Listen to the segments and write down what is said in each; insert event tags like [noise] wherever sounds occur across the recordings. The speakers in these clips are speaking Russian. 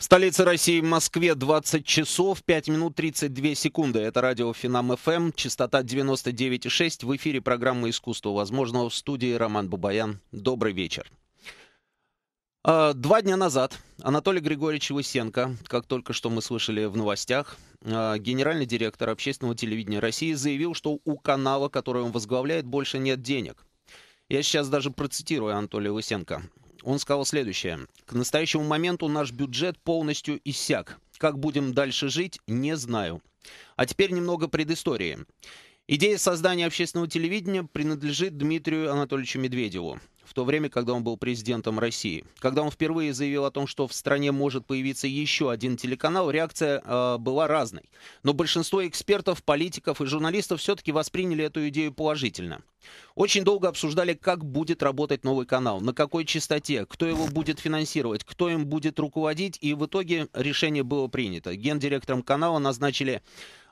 В столице России, Москве, 20 часов 5 минут 32 секунды. Это радио Финам ФМ, частота 99,6. В эфире программа «Искусство возможного» в студии Роман Бабаян. Добрый вечер. А, два дня назад Анатолий Григорьевич Лысенко, как только что мы слышали в новостях, а, генеральный директор общественного телевидения России заявил, что у канала, который он возглавляет, больше нет денег. Я сейчас даже процитирую Анатолия Лысенко. Он сказал следующее. К настоящему моменту наш бюджет полностью иссяк. Как будем дальше жить, не знаю. А теперь немного предыстории. Идея создания общественного телевидения принадлежит Дмитрию Анатольевичу Медведеву в то время, когда он был президентом России. Когда он впервые заявил о том, что в стране может появиться еще один телеканал, реакция э, была разной. Но большинство экспертов, политиков и журналистов все-таки восприняли эту идею положительно. Очень долго обсуждали, как будет работать новый канал, на какой частоте, кто его будет финансировать, кто им будет руководить, и в итоге решение было принято. Гендиректором канала назначили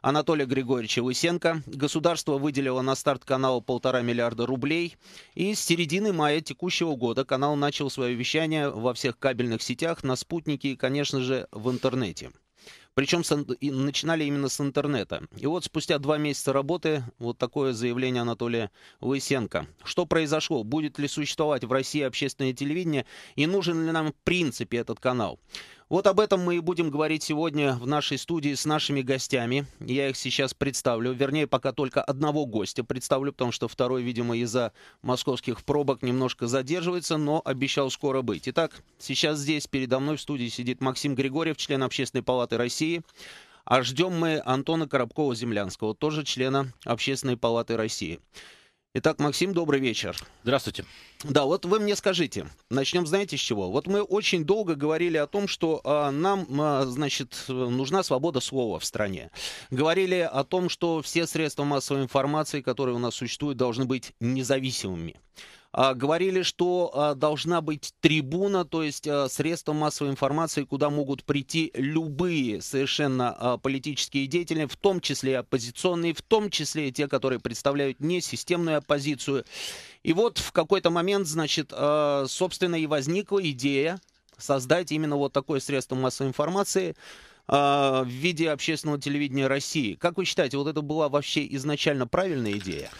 Анатолия Григорьевича Лысенко. Государство выделило на старт канала полтора миллиарда рублей. И с середины мая текущего года канал начал свое вещание во всех кабельных сетях, на спутнике и, конечно же, в интернете. Причем с, и начинали именно с интернета. И вот спустя два месяца работы вот такое заявление Анатолия Лысенко. Что произошло? Будет ли существовать в России общественное телевидение? И нужен ли нам в принципе этот канал? Вот об этом мы и будем говорить сегодня в нашей студии с нашими гостями. Я их сейчас представлю. Вернее, пока только одного гостя представлю, потому что второй, видимо, из-за московских пробок немножко задерживается, но обещал скоро быть. Итак, сейчас здесь передо мной в студии сидит Максим Григорьев, член Общественной палаты России. А ждем мы Антона Коробкова-Землянского, тоже члена Общественной палаты России. Итак, Максим, добрый вечер. Здравствуйте. Да, вот вы мне скажите, начнем, знаете, с чего? Вот мы очень долго говорили о том, что э, нам, э, значит, нужна свобода слова в стране. Говорили о том, что все средства массовой информации, которые у нас существуют, должны быть независимыми. А, говорили, что а, должна быть трибуна, то есть а, средства массовой информации, куда могут прийти любые совершенно политические деятели, в том числе оппозиционные, в том числе и те, которые представляют несистемную оппозицию. И вот в какой-то момент, значит, собственно, и возникла идея создать именно вот такое средство массовой информации, в виде общественного телевидения России. Как вы считаете, вот это была вообще изначально правильная идея?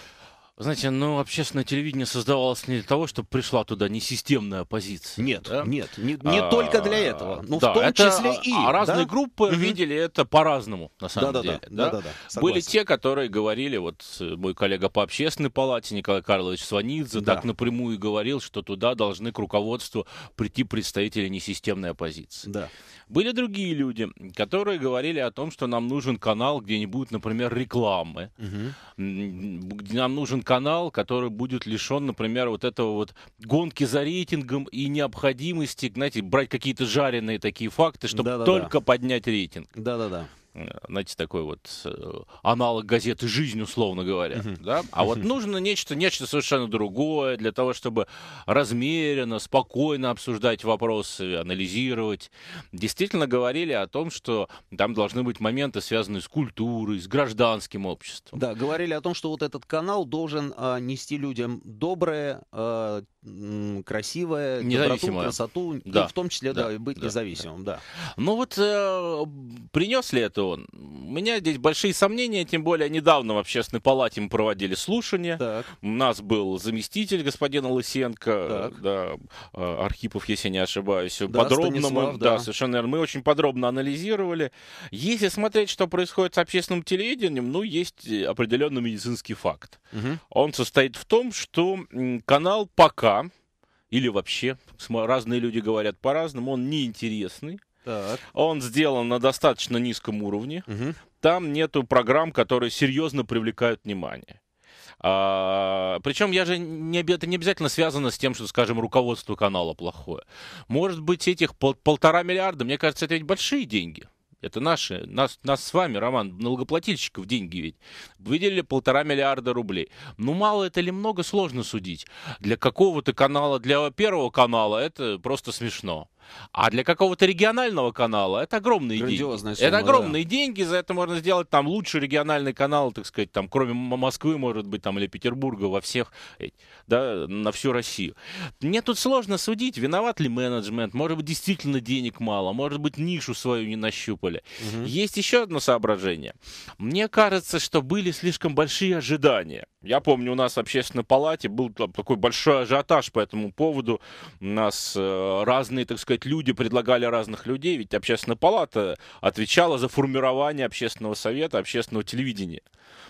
знаете, ну, общественное телевидение создавалось не для того, чтобы пришла туда несистемная оппозиция. Нет, да? нет, не, не а, только для этого. Ну, да, в том это, числе и. А разные да? группы угу. видели это по-разному, на самом да, деле. Да, да, да. да, да, Были те, которые говорили, вот э, мой коллега по общественной палате Николай Карлович Сванидзе да. так напрямую говорил, что туда должны к руководству прийти представители несистемной оппозиции. Да. Были другие люди, которые говорили о том, что нам нужен канал, где не будет, например, рекламы. Угу. Нам нужен канал, который будет лишен, например, вот этого вот гонки за рейтингом и необходимости, знаете, брать какие-то жареные такие факты, чтобы Да-да-да. только поднять рейтинг. Да-да-да знаете, такой вот э, аналог газеты «Жизнь», условно говоря. Uh-huh. Да? А uh-huh. вот нужно нечто, нечто совершенно другое для того, чтобы размеренно, спокойно обсуждать вопросы, анализировать. Действительно говорили о том, что там должны быть моменты, связанные с культурой, с гражданским обществом. Да, говорили о том, что вот этот канал должен э, нести людям доброе, э, красивое, доброту, красоту, да. и в том числе да, да, быть да, независимым. Да. Да. Ну вот э, принес ли это что он. У меня здесь большие сомнения, тем более недавно в общественной палате мы проводили слушания. Так. У нас был заместитель господина Лысенко, да, а, Архипов, если не ошибаюсь. Да, подробно мы, да. да, совершенно верно. Мы очень подробно анализировали. Если смотреть, что происходит с общественным телевидением, ну, есть определенный медицинский факт. Угу. Он состоит в том, что канал пока или вообще, разные люди говорят по-разному, он неинтересный, так. Он сделан на достаточно низком уровне. Угу. Там нету программ, которые серьезно привлекают внимание. А, причем я же не, это не обязательно связано с тем, что, скажем, руководство канала плохое. Может быть, этих пол, полтора миллиарда, мне кажется, это ведь большие деньги. Это наши, нас, нас с вами, Роман, налогоплательщиков деньги ведь. Выделили полтора миллиарда рублей. Ну, мало это или много, сложно судить. Для какого-то канала, для первого канала это просто смешно. А для какого-то регионального канала это огромные Грандиозная деньги. Сумма, это огромные да. деньги, за это можно сделать там лучший региональный канал, так сказать, там, кроме Москвы, может быть, там, или Петербурга, во всех, э, да, на всю Россию. Мне тут сложно судить, виноват ли менеджмент, может быть, действительно денег мало, может быть, нишу свою не нащупали. Угу. Есть еще одно соображение. Мне кажется, что были слишком большие ожидания. Я помню, у нас в общественной палате был такой большой ажиотаж по этому поводу. У нас э, разные, так сказать, сказать, люди предлагали разных людей, ведь общественная палата отвечала за формирование общественного совета, общественного телевидения.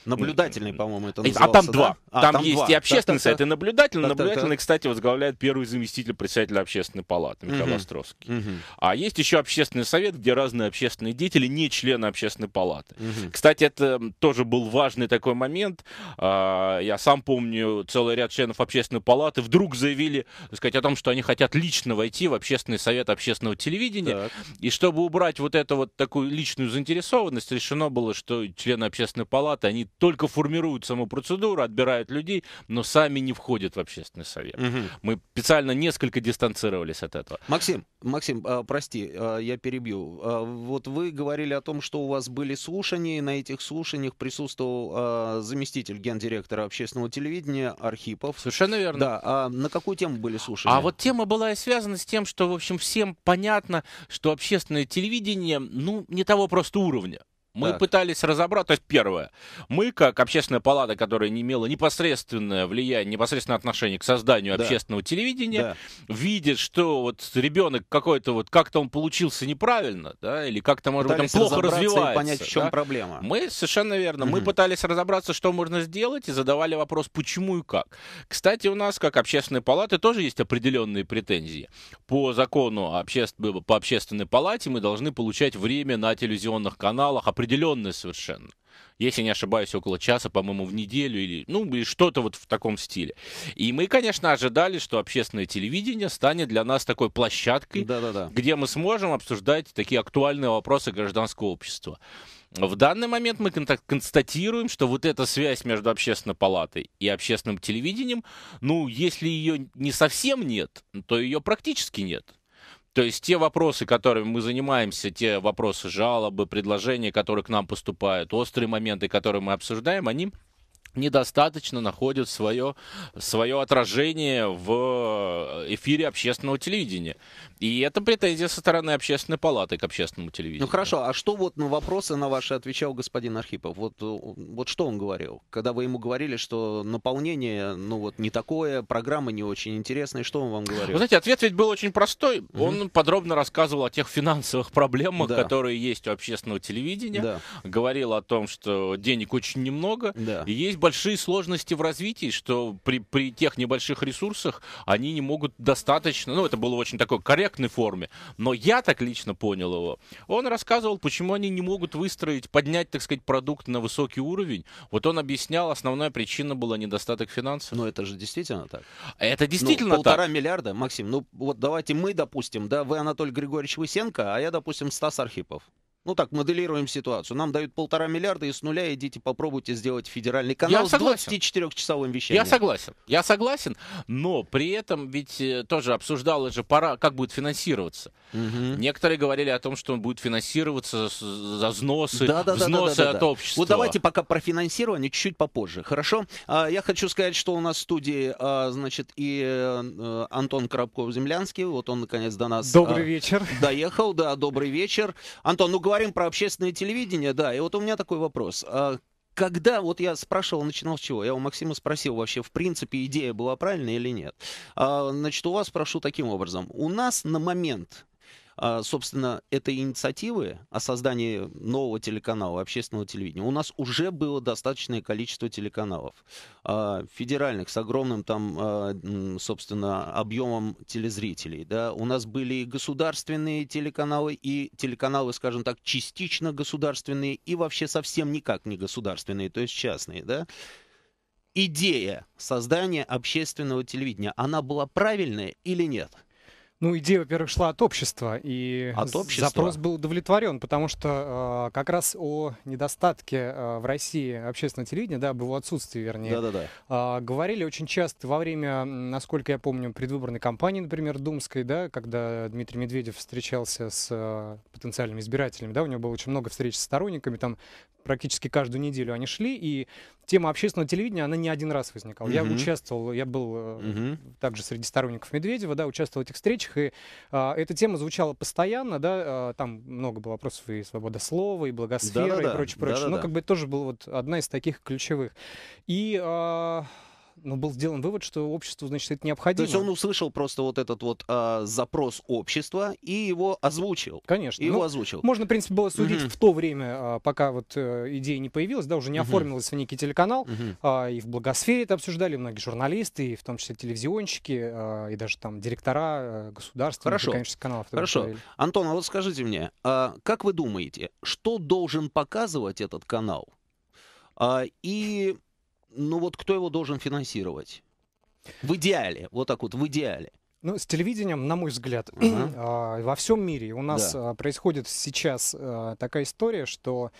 Наблюдательный, по-моему, это назывался, А там да? два. А, там, там есть два. и общественный совет, и наблюдательный. Так, наблюдательный, кстати, возглавляет первый заместитель председателя общественной палаты Михаил угу. Островский. Угу. А есть еще общественный совет, где разные общественные деятели, не члены общественной палаты. Угу. Кстати, это тоже был важный такой момент. А, я сам помню, целый ряд членов общественной палаты вдруг заявили, так сказать, о том, что они хотят лично войти в общественный совет совет общественного телевидения. Так. И чтобы убрать вот эту вот такую личную заинтересованность, решено было, что члены общественной палаты, они только формируют саму процедуру, отбирают людей, но сами не входят в общественный совет. Угу. Мы специально несколько дистанцировались от этого. Максим, Максим, а, прости, а, я перебью. А, вот вы говорили о том, что у вас были слушания, и на этих слушаниях присутствовал заместитель гендиректора общественного телевидения Архипов. Совершенно верно. Да, а на какую тему были слушания? А вот тема была и связана с тем, что, в общем, всем понятно, что общественное телевидение, ну, не того просто уровня. Мы так. пытались разобрать, то есть первое, мы как общественная палата, которая не имела непосредственное влияние, непосредственное отношение к созданию да. общественного телевидения, да. видит, что вот ребенок какой-то вот как-то он получился неправильно, да, или как-то может пытались быть он плохо развивается. И понять, в чем да? проблема. Мы совершенно верно, мы пытались разобраться, что можно сделать, и задавали вопрос, почему и как. Кстати, у нас как общественной палаты тоже есть определенные претензии. По закону обще... по общественной палате мы должны получать время на телевизионных каналах определенное неопределенное совершенно если не ошибаюсь, около часа, по-моему, в неделю или, ну, или что-то вот в таком стиле. И мы, конечно, ожидали, что общественное телевидение станет для нас такой площадкой, да -да -да. где мы сможем обсуждать такие актуальные вопросы гражданского общества. В данный момент мы констатируем, что вот эта связь между общественной палатой и общественным телевидением, ну, если ее не совсем нет, то ее практически нет. То есть те вопросы, которыми мы занимаемся, те вопросы жалобы, предложения, которые к нам поступают, острые моменты, которые мы обсуждаем, они недостаточно находит свое, свое отражение в э, эфире общественного телевидения. И это претензия со стороны общественной палаты к общественному телевидению. Ну хорошо, а что вот на вопросы на ваши отвечал господин Архипов? Вот, э, вот что он говорил? Когда вы ему говорили, что наполнение, ну вот не такое, программа не очень интересная, что он вам говорил? Вы знаете, ответ ведь был очень простой. mm Он подробно рассказывал о тех финансовых проблемах, да. которые есть у общественного телевидения. Да. Говорил о том, что денег очень немного. Да. И есть большие сложности в развитии, что при, при тех небольших ресурсах они не могут достаточно, ну, это было в очень такой корректной форме, но я так лично понял его. Он рассказывал, почему они не могут выстроить, поднять, так сказать, продукт на высокий уровень. Вот он объяснял, основная причина была недостаток финансов. Но это же действительно так. Это ну, действительно ну, полтора так. миллиарда, Максим, ну вот давайте мы, допустим, да, вы Анатолий Григорьевич Высенко, а я, допустим, Стас Архипов ну так, моделируем ситуацию. Нам дают полтора миллиарда, и с нуля идите попробуйте сделать федеральный канал Я с 24-часовым вещанием. Я согласен, я согласен, но при этом ведь э, тоже обсуждалось же пора, как будет финансироваться. Угу. Некоторые говорили о том, что он будет финансироваться за взносы, да, да, взносы да, да, да, да, от общества. Вот давайте пока про финансирование чуть-чуть попозже. Хорошо? А, я хочу сказать, что у нас в студии, а, значит, и э, Антон Коробков-Землянский. Вот он, наконец, до нас добрый а, вечер. доехал. Да, добрый вечер. Антон, ну говорим про общественное телевидение, да. И вот у меня такой вопрос когда, вот я спрашивал, начинал с чего? Я у Максима спросил вообще, в принципе, идея была правильная или нет. значит, у вас спрошу таким образом. У нас на момент а, собственно, этой инициативы о создании нового телеканала, общественного телевидения, у нас уже было достаточное количество телеканалов. А, федеральных с огромным там, а, собственно, объемом телезрителей. Да? У нас были и государственные телеканалы, и телеканалы, скажем так, частично государственные, и вообще совсем никак не государственные, то есть частные. Да? Идея создания общественного телевидения, она была правильная или нет? — ну, идея, во-первых, шла от общества, и от общества? запрос был удовлетворен, потому что э, как раз о недостатке э, в России общественного телевидения, да, об его отсутствии, вернее, Э, говорили очень часто во время, насколько я помню, предвыборной кампании, например, Думской, да, когда Дмитрий Медведев встречался с э, потенциальными избирателями, да, у него было очень много встреч с сторонниками, там практически каждую неделю они шли, и тема общественного телевидения, она не один раз возникала. Угу. Я участвовал, я был угу. также среди сторонников Медведева, да, участвовал в этих встречах, и а, эта тема звучала постоянно, да, а, там много было вопросов и свобода слова, и благосфера, да -да -да. и прочее, прочее. Да -да -да. Но как бы тоже была вот одна из таких ключевых. И... А, но ну, был сделан вывод, что обществу, значит, это необходимо. То есть он услышал просто вот этот вот а, запрос общества и его озвучил. Конечно. И его ну, озвучил. Можно, в принципе, было судить угу. в то время, а, пока вот э, идея не появилась, да, уже не угу. оформилась в некий телеканал, угу. а, и в благосфере это обсуждали многие журналисты, и в том числе телевизионщики, а, и даже там директора э, государства. Хорошо. конечно, каналов. Хорошо. Антон, а вот скажите мне, а, как вы думаете, что должен показывать этот канал? А, и ну вот кто его должен финансировать? В идеале, вот так вот, в идеале. Ну, с телевидением, на мой взгляд, uh-huh. во всем мире у нас да. А, происходит сейчас а, такая история, что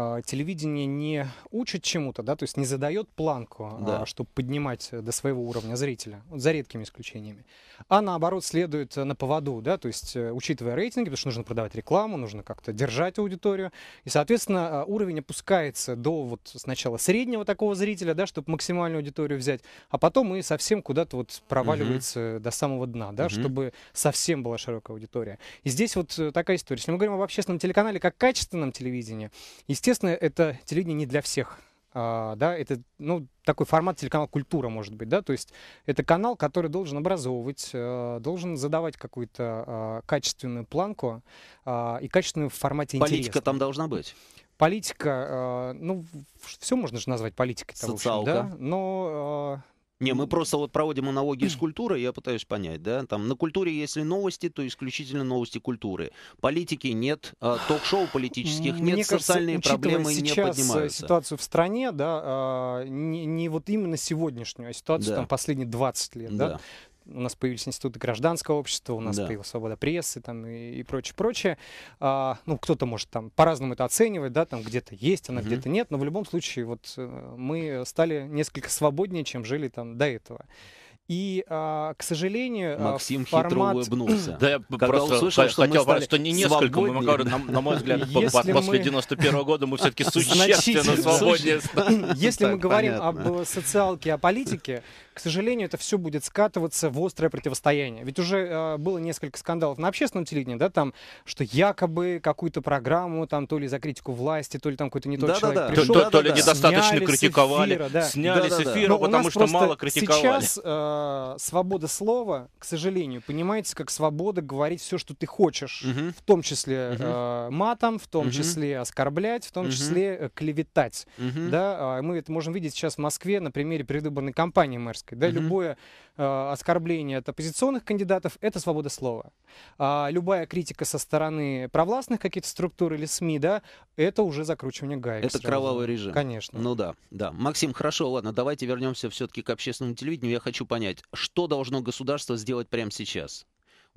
а, телевидение не учит чему-то, да, то есть не задает планку, а, да. чтобы поднимать до своего уровня зрителя, вот за редкими исключениями, а наоборот следует на поводу, да, то есть э, учитывая рейтинги, потому что нужно продавать рекламу, нужно как-то держать аудиторию, и, соответственно, а, уровень опускается до вот сначала среднего такого зрителя, да, чтобы максимальную аудиторию взять, а потом и совсем куда-то вот проваливается угу. до самого дна, да, угу. чтобы совсем была широкая аудитория. И здесь вот э, такая история. Если мы говорим об общественном телеканале как качественном телевидении, естественно, Естественно, это телевидение не для всех. А, да, это ну, такой формат телеканал «Культура», может быть, да, то есть это канал, который должен образовывать, э, должен задавать какую-то а, качественную планку а, и качественную в формате интереса. Политика там должна быть? Политика, э, ну, все можно же назвать политикой. Социалка. Общем, да? Но э, не, мы просто вот проводим аналогии с культурой, я пытаюсь понять, да, там на культуре, если новости, то исключительно новости культуры. Политики нет, а, ток-шоу политических нет, Мне социальные кажется, проблемы сейчас не э, поднимаются. ситуацию в стране, да, а, не, не вот именно сегодняшнюю, а ситуацию да. там последние 20 лет, да, да у нас появились институты гражданского общества, у нас да. появилась свобода прессы там, и, и прочее, прочее. А, ну, кто-то может там по-разному это оценивать, да, там где-то есть, она угу. где-то нет, но в любом случае вот э, мы стали несколько свободнее, чем жили там до этого. И, а, к сожалению, а, Максим формат... хитро улыбнулся. Да, я Когда просто услышал, что хотел сказать, что не несколько, мы, говорю, на, на мой взгляд, [laughs] Если после мы... 91 -го года мы все-таки [laughs] существенно [laughs] свободнее Если мы говорим об социалке, о политике, к сожалению, это все будет скатываться в острое противостояние. Ведь уже э, было несколько скандалов на общественном телевидении, да, там, что якобы какую-то программу, там, то ли за критику власти, то ли там какой-то не тот да, человек да, да. пришел. То, то, то ли да, недостаточно сняли критиковали, эфира, да. сняли да, с эфира, да, ну, да. потому что мало критиковали. Сейчас э, свобода слова, к сожалению, понимаете, как свобода говорить все, что ты хочешь, угу. в том числе угу. э, матом, в том угу. числе оскорблять, в том угу. числе э, клеветать. Угу. Да, э, мы это можем видеть сейчас в Москве на примере предвыборной кампании мэрской политической. Да, угу. любое э, оскорбление от оппозиционных кандидатов — это свобода слова. А любая критика со стороны провластных каких-то структур или СМИ, да, это уже закручивание гаек. Это сразу. кровавый режим. Конечно. Ну да, да. Максим, хорошо, ладно, давайте вернемся все-таки к общественному телевидению. Я хочу понять, что должно государство сделать прямо сейчас?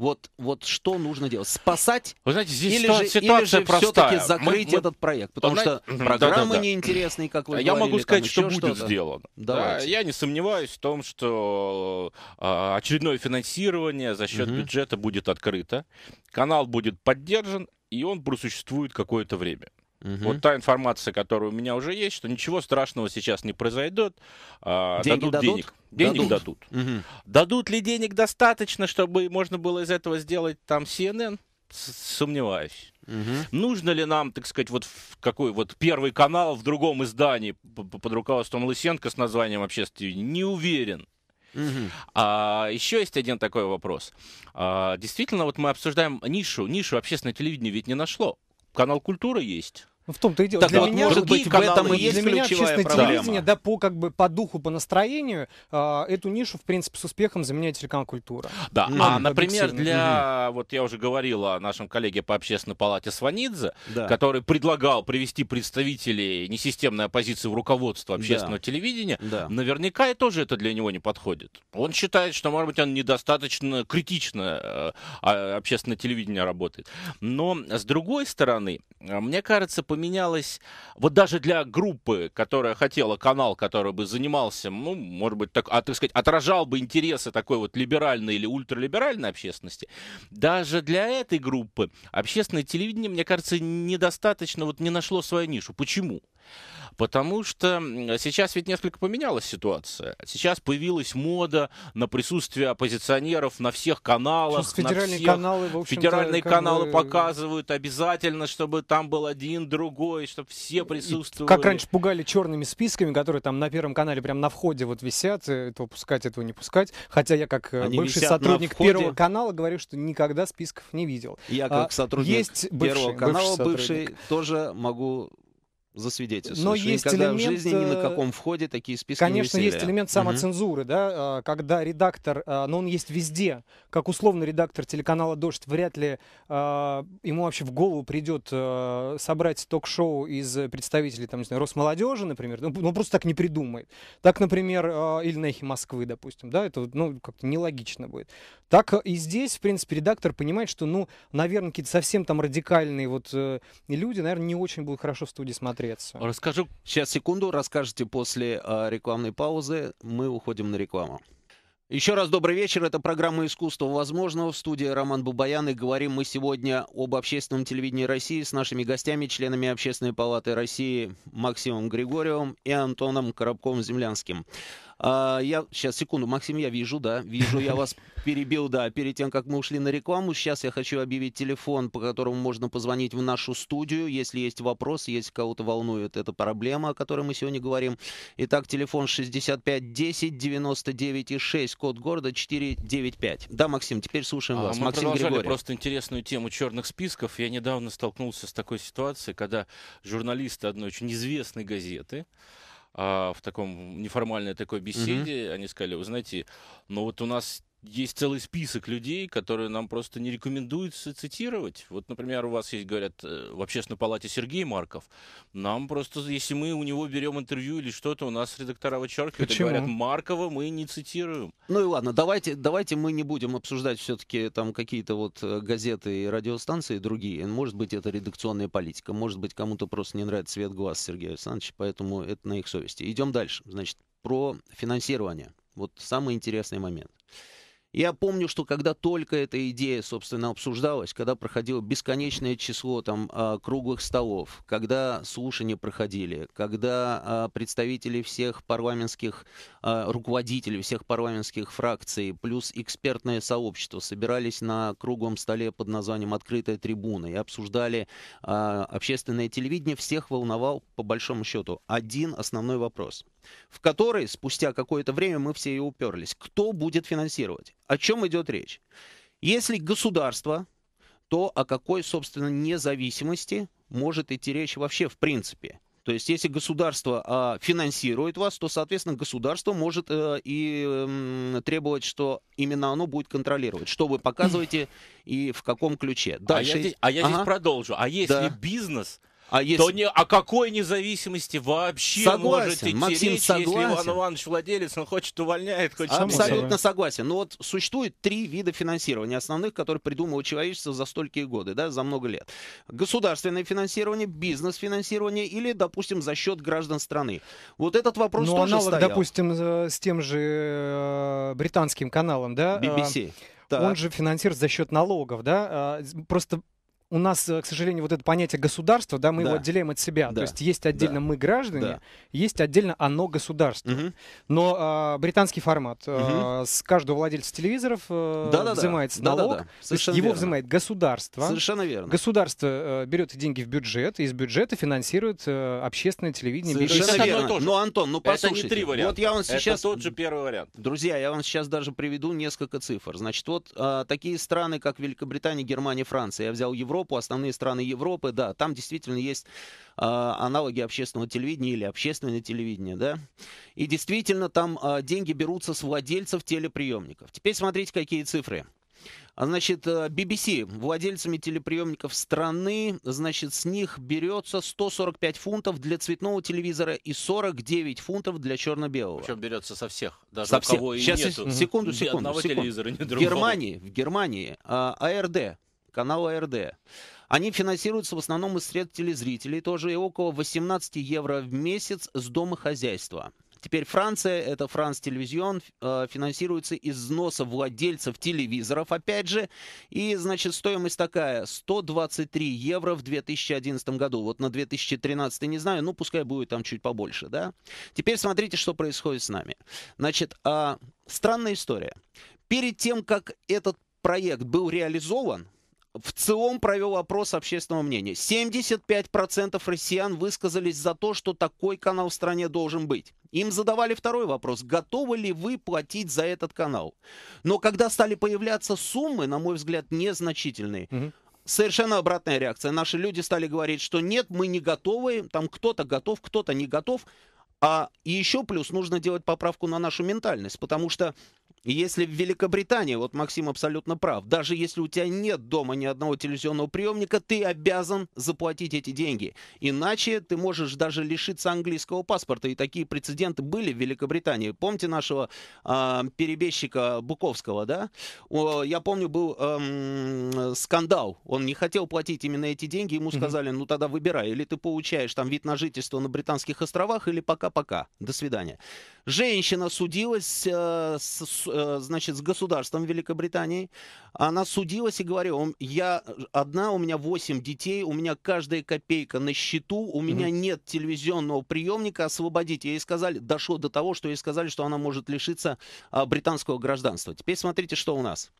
Вот, вот что нужно делать? Спасать? Вы знаете, здесь или ситуация, же, ситуация или же все-таки закрыть мы, этот проект? Потому Она... что программы да, да, да. неинтересные, как вы я говорили. Я могу сказать, что будет что сделано. Э, да, я не сомневаюсь в том, что а, очередное финансирование за счет угу. бюджета будет открыто, канал будет поддержан, и он просуществует какое-то время. Угу. Вот та информация, которая у меня уже есть, что ничего страшного сейчас не произойдет. А, деньги дадут, дадут денег. Денег дадут. Дадут. Угу. дадут ли денег достаточно, чтобы можно было из этого сделать там CNN? сомневаюсь. Угу. Нужно ли нам, так сказать, вот какой вот первый канал в другом издании под руководством Лысенко с названием «Общественный»? Не уверен. Угу. А, еще есть один такой вопрос. А, действительно, вот мы обсуждаем нишу, нишу общественное телевидение ведь не нашло. Канал «Культура» есть. Ну, в том-то и дело. Так для вот, меня, может быть, в этом и есть для меня, честно, проблема. телевидение, да, по, как бы, по духу, по настроению, э, эту нишу, в принципе, с успехом заменяет телеканал «Культура». Да, mm. а, например, для, mm. вот я уже говорил о нашем коллеге по общественной палате Сванидзе, да. который предлагал привести представителей несистемной оппозиции в руководство общественного да. телевидения, да. наверняка и тоже это для него не подходит. Он считает, что, может быть, он недостаточно критично э, а, общественное телевидение работает. Но, с другой стороны, мне кажется, поменялось, вот даже для группы, которая хотела канал, который бы занимался, ну, может быть, так, а, так сказать, отражал бы интересы такой вот либеральной или ультралиберальной общественности, даже для этой группы общественное телевидение, мне кажется, недостаточно, вот не нашло свою нишу. Почему? Потому что сейчас ведь несколько поменялась ситуация. Сейчас появилась мода на присутствие оппозиционеров на всех каналах. Сейчас федеральные на всех... каналы, в Федеральные каналы бы... показывают обязательно, чтобы там был один, другой, чтобы все присутствовали. И, как раньше пугали черными списками, которые там на Первом канале прямо на входе вот висят, этого пускать, этого не пускать. Хотя я как э, Они бывший сотрудник Первого канала говорю, что никогда списков не видел. Я как а, сотрудник а, есть бывший, Первого канала бывший, бывший тоже могу засвидетельствуешь. Но есть никогда элемент... в жизни ни на э, каком входе такие списки Конечно, не есть элемент самоцензуры, угу. да, э, когда редактор, э, но он есть везде, как условно редактор телеканала «Дождь», вряд ли ему вообще в голову придет собрать ток-шоу из представителей, там, не знаю, Росмолодежи, например, ну, он ну, просто так не придумает. Так, например, или Ильнехи Москвы, допустим, да, это, ну, как-то нелогично будет. Так и здесь, в принципе, редактор понимает, что, ну, наверное, какие-то совсем там радикальные вот люди, наверное, не очень будут хорошо в студии смотреть Греция. Расскажу, сейчас секунду, расскажете после а, рекламной паузы. Мы уходим на рекламу. Еще раз добрый вечер. Это программа «Искусство возможного». В студии Роман Бубаян. И говорим мы сегодня об общественном телевидении России с нашими гостями, членами Общественной палаты России Максимом Григорьевым и Антоном Коробковым-Землянским. А, я сейчас секунду, Максим, я вижу, да, вижу, я вас [laughs] перебил, да, перед тем, как мы ушли на рекламу. Сейчас я хочу объявить телефон, по которому можно позвонить в нашу студию, если есть вопрос, если кого-то волнует эта проблема, о которой мы сегодня говорим. Итак, телефон 65 10 99 и 6, код города 495. Да, Максим, теперь слушаем а, вас. Мы Максим продолжали Григорьев. просто интересную тему черных списков. Я недавно столкнулся с такой ситуацией, когда журналисты одной очень известной газеты, а, в таком неформальной такой беседе, угу. они сказали, вы знаете, но ну вот у нас есть целый список людей, которые нам просто не рекомендуется цитировать. Вот, например, у вас есть, говорят, э, в общественной палате Сергей Марков. Нам просто, если мы у него берем интервью или что-то, у нас редактора вычеркивают и говорят, Маркова мы не цитируем. Ну и ладно, давайте, давайте мы не будем обсуждать все-таки там какие-то вот э, газеты и радиостанции и другие. Может быть, это редакционная политика. Может быть, кому-то просто не нравится цвет глаз Сергея Александровича, поэтому это на их совести. Идем дальше. Значит, про финансирование. Вот самый интересный момент. Я помню, что когда только эта идея, собственно, обсуждалась, когда проходило бесконечное число там а, круглых столов, когда слушания проходили, когда а, представители всех парламентских, а, руководителей всех парламентских фракций плюс экспертное сообщество собирались на круглом столе под названием «Открытая трибуна» и обсуждали общественное телевидение, всех волновал, по большому счету, один основной вопрос в который спустя какое-то время мы все и уперлись. Кто будет финансировать? О чем идет речь? Если государство, то о какой, собственно, независимости может идти речь вообще в принципе? То есть, если государство а, финансирует вас, то, соответственно, государство может а, и м, требовать, что именно оно будет контролировать, что вы показываете и в каком ключе. Дальше... А я здесь, а я здесь ага. продолжу. А если да. бизнес а, если... то не, о какой независимости вообще согласен, можете Максим, речь, согласен. если Иван Иванович владелец, он хочет увольняет, хочет... Абсолютно согласен. Но ну вот существует три вида финансирования основных, которые придумало человечество за столькие годы, да, за много лет. Государственное финансирование, бизнес-финансирование или, допустим, за счет граждан страны. Вот этот вопрос Но ну, тоже аналог, стоял. допустим, с тем же э, британским каналом, да? BBC. Да. Он же финансируется за счет налогов, да? А, просто у нас, э, к сожалению, вот это понятие государства, да, мы да. его отделяем от себя. Да. То есть есть отдельно да. мы граждане, да. есть отдельно оно государство. Угу. Но э, британский формат угу. э, с каждого владельца телевизоров э, да, да, взимается налог. Да, да, да. Совершенно его верно. взимает государство. Совершенно верно. Государство э, берет деньги в бюджет, и из бюджета финансирует э, общественное телевидение. Совершенно это верно. Но, ну, Антон, ну послушайте. Это не три варианта. Вот я вам сейчас... Это тот же первый вариант. Друзья, я вам сейчас даже приведу несколько цифр. Значит, вот э, такие страны, как Великобритания, Германия, Франция. Я взял Европу Европу, основные страны Европы, да, там действительно есть э, аналоги общественного телевидения или общественное телевидение, да. И действительно там э, деньги берутся с владельцев телеприемников. Теперь смотрите, какие цифры. А, значит, BBC э, владельцами телеприемников страны, значит, с них берется 145 фунтов для цветного телевизора и 49 фунтов для черно-белого. Причем берется со всех, даже со у кого всех. и нету. Секунду, секунду. секунду. телевизора, ни В Германии, в Германии, АРД канала РД. Они финансируются в основном из средств телезрителей, тоже и около 18 евро в месяц с домохозяйства. Теперь Франция, это Франс Телевизион, э, финансируется из взноса владельцев телевизоров, опять же. И, значит, стоимость такая, 123 евро в 2011 году. Вот на 2013 не знаю, ну, пускай будет там чуть побольше, да. Теперь смотрите, что происходит с нами. Значит, а, странная история. Перед тем, как этот проект был реализован, в целом провел опрос общественного мнения. 75% россиян высказались за то, что такой канал в стране должен быть. Им задавали второй вопрос, готовы ли вы платить за этот канал. Но когда стали появляться суммы, на мой взгляд, незначительные, угу. совершенно обратная реакция. Наши люди стали говорить, что нет, мы не готовы, там кто-то готов, кто-то не готов. А еще плюс нужно делать поправку на нашу ментальность, потому что и если в Великобритании, вот Максим абсолютно прав, даже если у тебя нет дома ни одного телевизионного приемника, ты обязан заплатить эти деньги. Иначе ты можешь даже лишиться английского паспорта. И такие прецеденты были в Великобритании. Помните нашего э, перебежчика Буковского, да? О, я помню, был э, скандал. Он не хотел платить именно эти деньги. Ему сказали, ну тогда выбирай. Или ты получаешь там вид на жительство на Британских островах, или пока-пока. До свидания. Женщина судилась э, с Э, значит, с государством Великобритании. Она судилась и говорила, я одна, у меня 8 детей, у меня каждая копейка на счету, у меня mm-hmm. нет телевизионного приемника, освободите. Ей сказали, дошло до того, что ей сказали, что она может лишиться а, британского гражданства. Теперь смотрите, что у нас.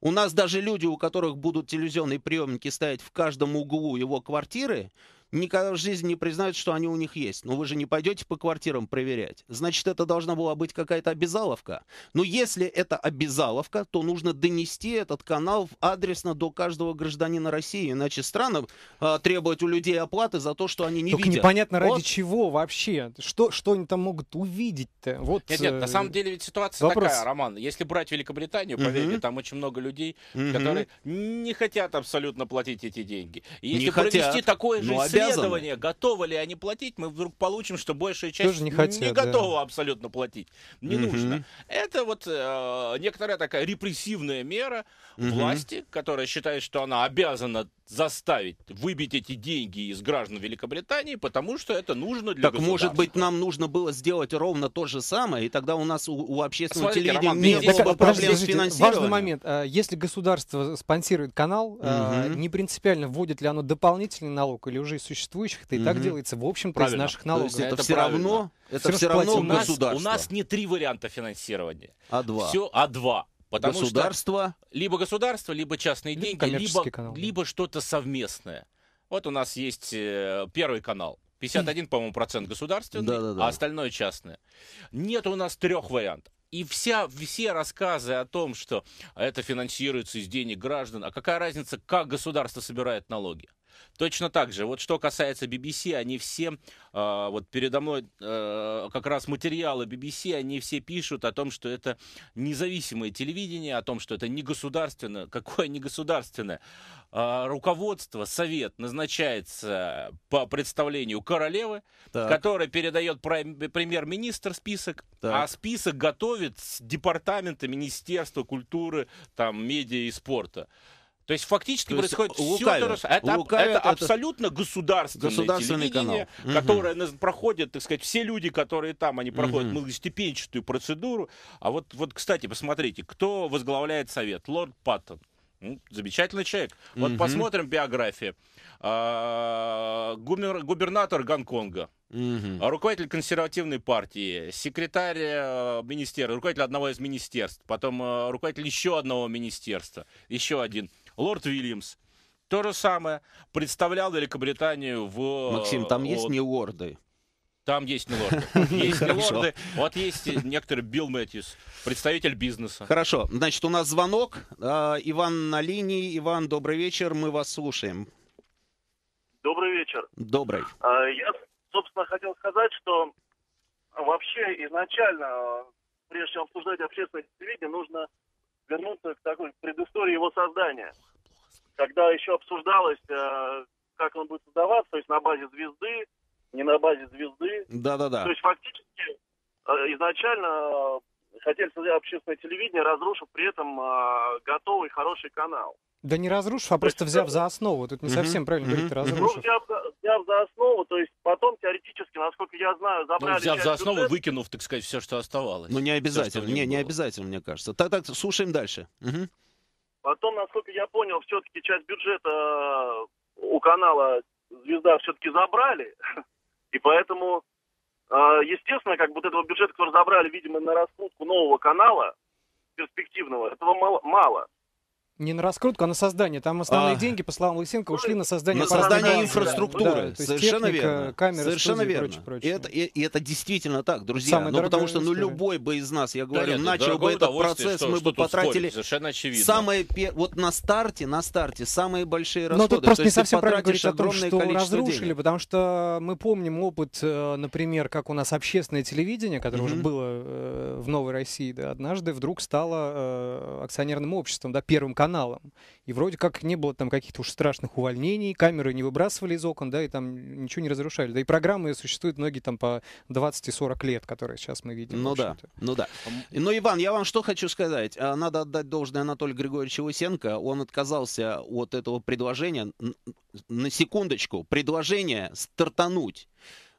У нас даже люди, у которых будут телевизионные приемники стоять в каждом углу его квартиры, никогда в жизни не признают, что они у них есть. Но ну, вы же не пойдете по квартирам проверять. Значит, это должна была быть какая-то обязаловка. Но если это обязаловка, то нужно донести этот канал адресно до каждого гражданина России. Иначе странно э, требовать у людей оплаты за то, что они не Только видят. непонятно ради вот. чего вообще. Что, что они там могут увидеть-то? Вот, нет, нет, на э, самом деле ведь ситуация вопрос. такая, Роман. Если брать Великобританию, поверьте, угу. там очень много людей, угу. которые не хотят абсолютно платить эти деньги. если не провести хотят. такое же ну, исследование, связано. готовы ли они платить, мы вдруг получим, что большая часть Тоже не, хотят, не готова да. абсолютно платить. Не угу. нужно. Это вот э, некоторая такая репрессивная мера угу. власти, которая считает, что она обязана заставить выбить эти деньги из граждан Великобритании, потому что это нужно для Так, может быть, нам нужно было сделать ровно то же самое, и тогда у нас у, у общественного Смотрите, телевидения Роман, не было бы проблем с финансированием. Важный момент. А, если государство спонсирует канал, угу. не принципиально, вводит ли оно дополнительный налог или уже существующих, это и так делается, в общем-то, из наших налогов. То есть это, это все правильно. равно, это все, все равно у нас, государство. У нас не три варианта финансирования. А два. Все, а два. Потому государство. Что либо государство, либо частные либо деньги, либо, либо что-то совместное. Вот у нас есть э, первый канал. 51, по-моему, процент государственный, да, да, да. а остальное частное. Нет у нас трех вариантов. И вся, все рассказы о том, что это финансируется из денег граждан, а какая разница, как государство собирает налоги? Точно так же, вот что касается BBC, они все, э, вот передо мной э, как раз материалы BBC, они все пишут о том, что это независимое телевидение, о том, что это не государственное, [laughs] какое не государственное. А, руководство, совет назначается по представлению королевы, так. которая передает премьер-министр список, так. а список готовит департаменты Министерства культуры, там, медиа и спорта. То есть фактически То есть происходит лукавят, все это, лукавят, это, это абсолютно государственное, государственное телевидение, канал. которое угу. проходит, так сказать, все люди, которые там, они проходят угу. многостепенчатую процедуру. А вот, вот, кстати, посмотрите, кто возглавляет совет? Лорд Паттон. Ну, замечательный человек. Вот угу. посмотрим биографию. А, губернатор Гонконга. Угу. Руководитель консервативной партии, секретарь э, министерства, руководитель одного из министерств, потом э, руководитель еще одного министерства, еще один Лорд Вильямс. То же самое. Представлял Великобританию в... Максим, там э, есть не лорды? Там есть не лорды, [laughs] Есть лорды. Вот есть некоторый Билл Мэтьюс, представитель бизнеса. Хорошо. Значит, у нас звонок. А, Иван на линии. Иван, добрый вечер. Мы вас слушаем. Добрый вечер. Добрый. А, я, собственно, хотел сказать, что вообще изначально, прежде чем обсуждать общественное телевидение, нужно вернуться к такой предыстории его создания – когда еще обсуждалось, э, как он будет создаваться, то есть на базе звезды, не на базе звезды. Да-да-да. То есть фактически э, изначально э, хотели создать общественное телевидение, разрушив при этом готовый хороший канал. Да не разрушив, а то просто есть, взяв за основу. Тут не угу, совсем правильно угу, говорить, разрушив. Ну, взяв, взяв за основу, то есть потом теоретически, насколько я знаю, ну, забрали... Ну, взяв за основу, бюджет. выкинув, так сказать, все, что оставалось. Ну, не обязательно, все, не, не, не обязательно, мне кажется. Так, так, слушаем дальше. Угу. Потом, насколько я понял, все-таки часть бюджета э, у канала «Звезда» все-таки забрали. [laughs] И поэтому, э, естественно, как вот этого бюджета, который забрали, видимо, на раскрутку нового канала, перспективного, этого мало. мало. Не на раскрутку, а на создание. Там основные а... деньги, по словам Лысенко, ушли ну, на создание... На создание инфраструктуры. Да, Совершенно техника, верно. Камеры, Совершенно студии, верно. Прочее, прочее. И, это, и, и это действительно так, друзья. Самое ну, потому что ну, любой бы из нас, я говорю, да, нет, начал бы этот процесс, что, мы что бы потратили... Спорить, совершенно очевидно. Самые, вот на старте, на старте самые большие расходы. Но тут просто То не совсем правильно говорить о том, что разрушили, денег. потому что мы помним опыт, э, например, как у нас общественное телевидение, которое mm-hmm. уже было э, в Новой России, да, однажды вдруг стало э, акционерным обществом, да, первым каналом И вроде как не было там каких-то уж страшных увольнений, камеры не выбрасывали из окон, да, и там ничего не разрушали. Да и программы существуют многие там по 20 и 40 лет, которые сейчас мы видим. Ну да, ну да. Но, Иван, я вам что хочу сказать. А, надо отдать должное Анатолию Григорьевичу Усенко. Он отказался от этого предложения. На секундочку, предложение стартануть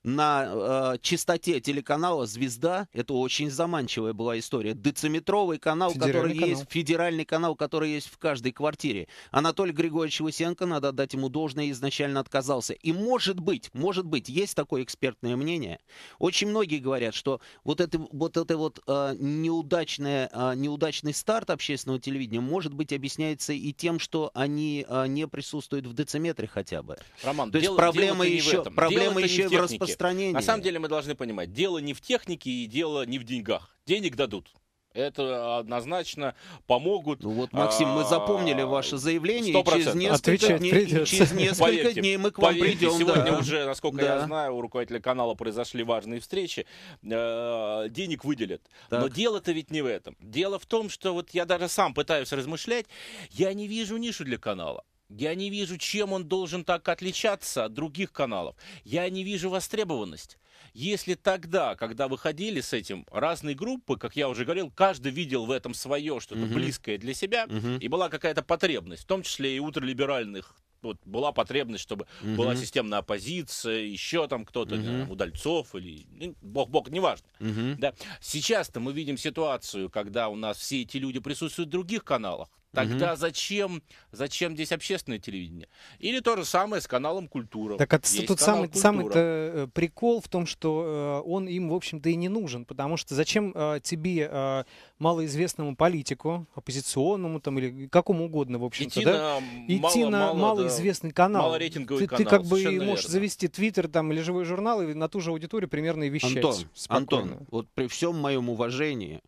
на э, частоте телеканала «Звезда». Это очень заманчивая была история. Дециметровый канал, который канал. есть, федеральный канал, который есть в каждой квартире. Анатолий Григорьевич Лысенко, надо отдать ему должное, изначально отказался. И может быть, может быть, есть такое экспертное мнение. Очень многие говорят, что вот это вот, это вот э, неудачное, э, неудачный старт общественного телевидения может быть объясняется и тем, что они э, не присутствуют в дециметре хотя бы. Роман, То дело, есть проблема еще, в этом. проблема дело еще в, в распространении Распространение. На самом деле мы должны понимать, дело не в технике и дело не в деньгах. Денег дадут. Это однозначно помогут. Ну вот, Максим, мы а, запомнили ваше заявление. 100%. Через несколько, Отвечать дней, придется. через несколько поверьте, дней мы к вам поверьте, придем. Сегодня да. уже, насколько да. я знаю, у руководителя канала произошли важные встречи. Э, денег выделят. Так. Но дело-то ведь не в этом. Дело в том, что вот я даже сам пытаюсь размышлять. Я не вижу нишу для канала. Я не вижу, чем он должен так отличаться от других каналов. Я не вижу востребованность. Если тогда, когда выходили с этим разные группы, как я уже говорил, каждый видел в этом свое что-то угу. близкое для себя, угу. и была какая-то потребность, в том числе и ультралиберальных вот была потребность, чтобы угу. была системная оппозиция, еще там кто-то, угу. там, удальцов или ну, бог бог, неважно. Угу. Да. Сейчас-то мы видим ситуацию, когда у нас все эти люди присутствуют в других каналах. Тогда угу. зачем, зачем здесь общественное телевидение? Или то же самое с каналом Культура. Так а Есть тут самый, самый э, прикол в том, что э, он им, в общем-то, и не нужен, потому что зачем э, тебе э, малоизвестному политику, оппозиционному там или какому угодно, в общем-то, идти да, на, идти мало, на мало, малоизвестный да, канал. Малорейтинговый ты, канал. Ты как бы можешь завести Твиттер там или живой журнал и на ту же аудиторию примерно и вещать. Антон, спокойно. Антон, вот при всем моем уважении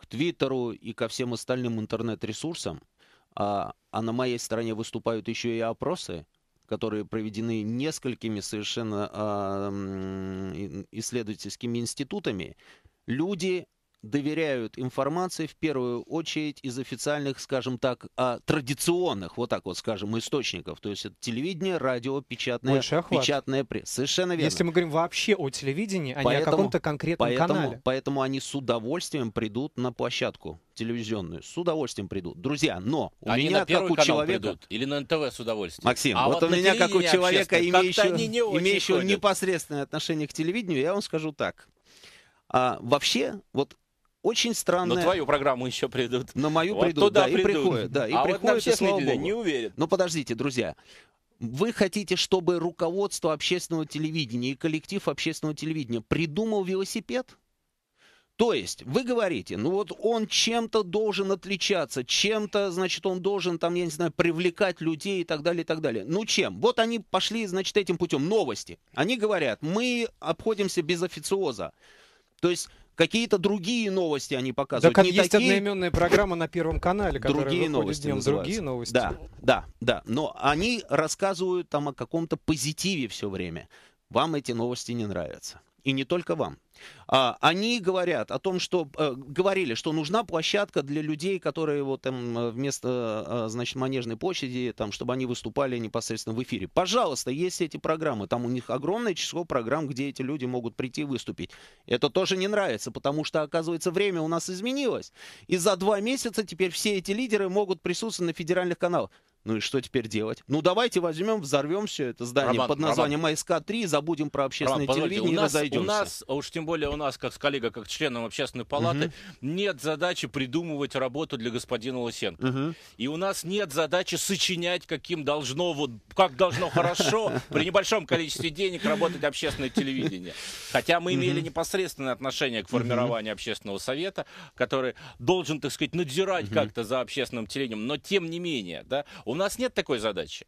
к Твиттеру и ко всем остальным интернет-ресурсам, а, а на моей стороне выступают еще и опросы, которые проведены несколькими совершенно а, исследовательскими институтами, люди доверяют информации в первую очередь из официальных, скажем так, а, традиционных, вот так вот скажем, источников. То есть это телевидение, радио, печатное, печатная пресса. Совершенно верно. Если мы говорим вообще о телевидении, а поэтому, не о каком-то конкретном поэтому, канале. Поэтому они с удовольствием придут на площадку телевизионную. С удовольствием придут. Друзья, но у они меня, как у человека... Придут, или на НТВ с удовольствием. Максим, а вот, вот у меня, как у человека, имеющего, не имеющего непосредственное отношение к телевидению, я вам скажу так. А, вообще, вот очень странно. Но твою программу еще придут. На мою вот придут, туда да, придут. и приходят. Да, и а приходят, вот на всех неделю, не уверен. Но ну, подождите, друзья. Вы хотите, чтобы руководство общественного телевидения и коллектив общественного телевидения придумал велосипед? То есть вы говорите, ну вот он чем-то должен отличаться, чем-то, значит, он должен там, я не знаю, привлекать людей и так далее, и так далее. Ну чем? Вот они пошли, значит, этим путем. Новости. Они говорят, мы обходимся без официоза. То есть Какие-то другие новости они показывают. Да, как не есть такие... одноименная программа на Первом канале, которая другие новости днем, другие новости. Да, да, да. Но они рассказывают там о каком-то позитиве все время. Вам эти новости не нравятся и не только вам. А, они говорят о том, что э, говорили, что нужна площадка для людей, которые вот там э, вместо, э, значит, Манежной площади, там, чтобы они выступали непосредственно в эфире. Пожалуйста, есть эти программы, там у них огромное число программ, где эти люди могут прийти и выступить. Это тоже не нравится, потому что, оказывается, время у нас изменилось. И за два месяца теперь все эти лидеры могут присутствовать на федеральных каналах. Ну и что теперь делать? Ну давайте возьмем, взорвем все это здание Роман, под названием Роман. АСК-3, забудем про общественное Роман, телевидение у нас, и разойдемся. У нас, а уж тем более у нас, как с коллега, как членом общественной палаты, угу. нет задачи придумывать работу для господина Лысенко. Угу. И у нас нет задачи сочинять, каким должно, вот, как должно хорошо при небольшом количестве денег работать общественное телевидение. Хотя мы имели непосредственное отношение к формированию общественного совета, который должен, так сказать, надзирать как-то за общественным телевидением. Но тем не менее, да, у нас нет такой задачи.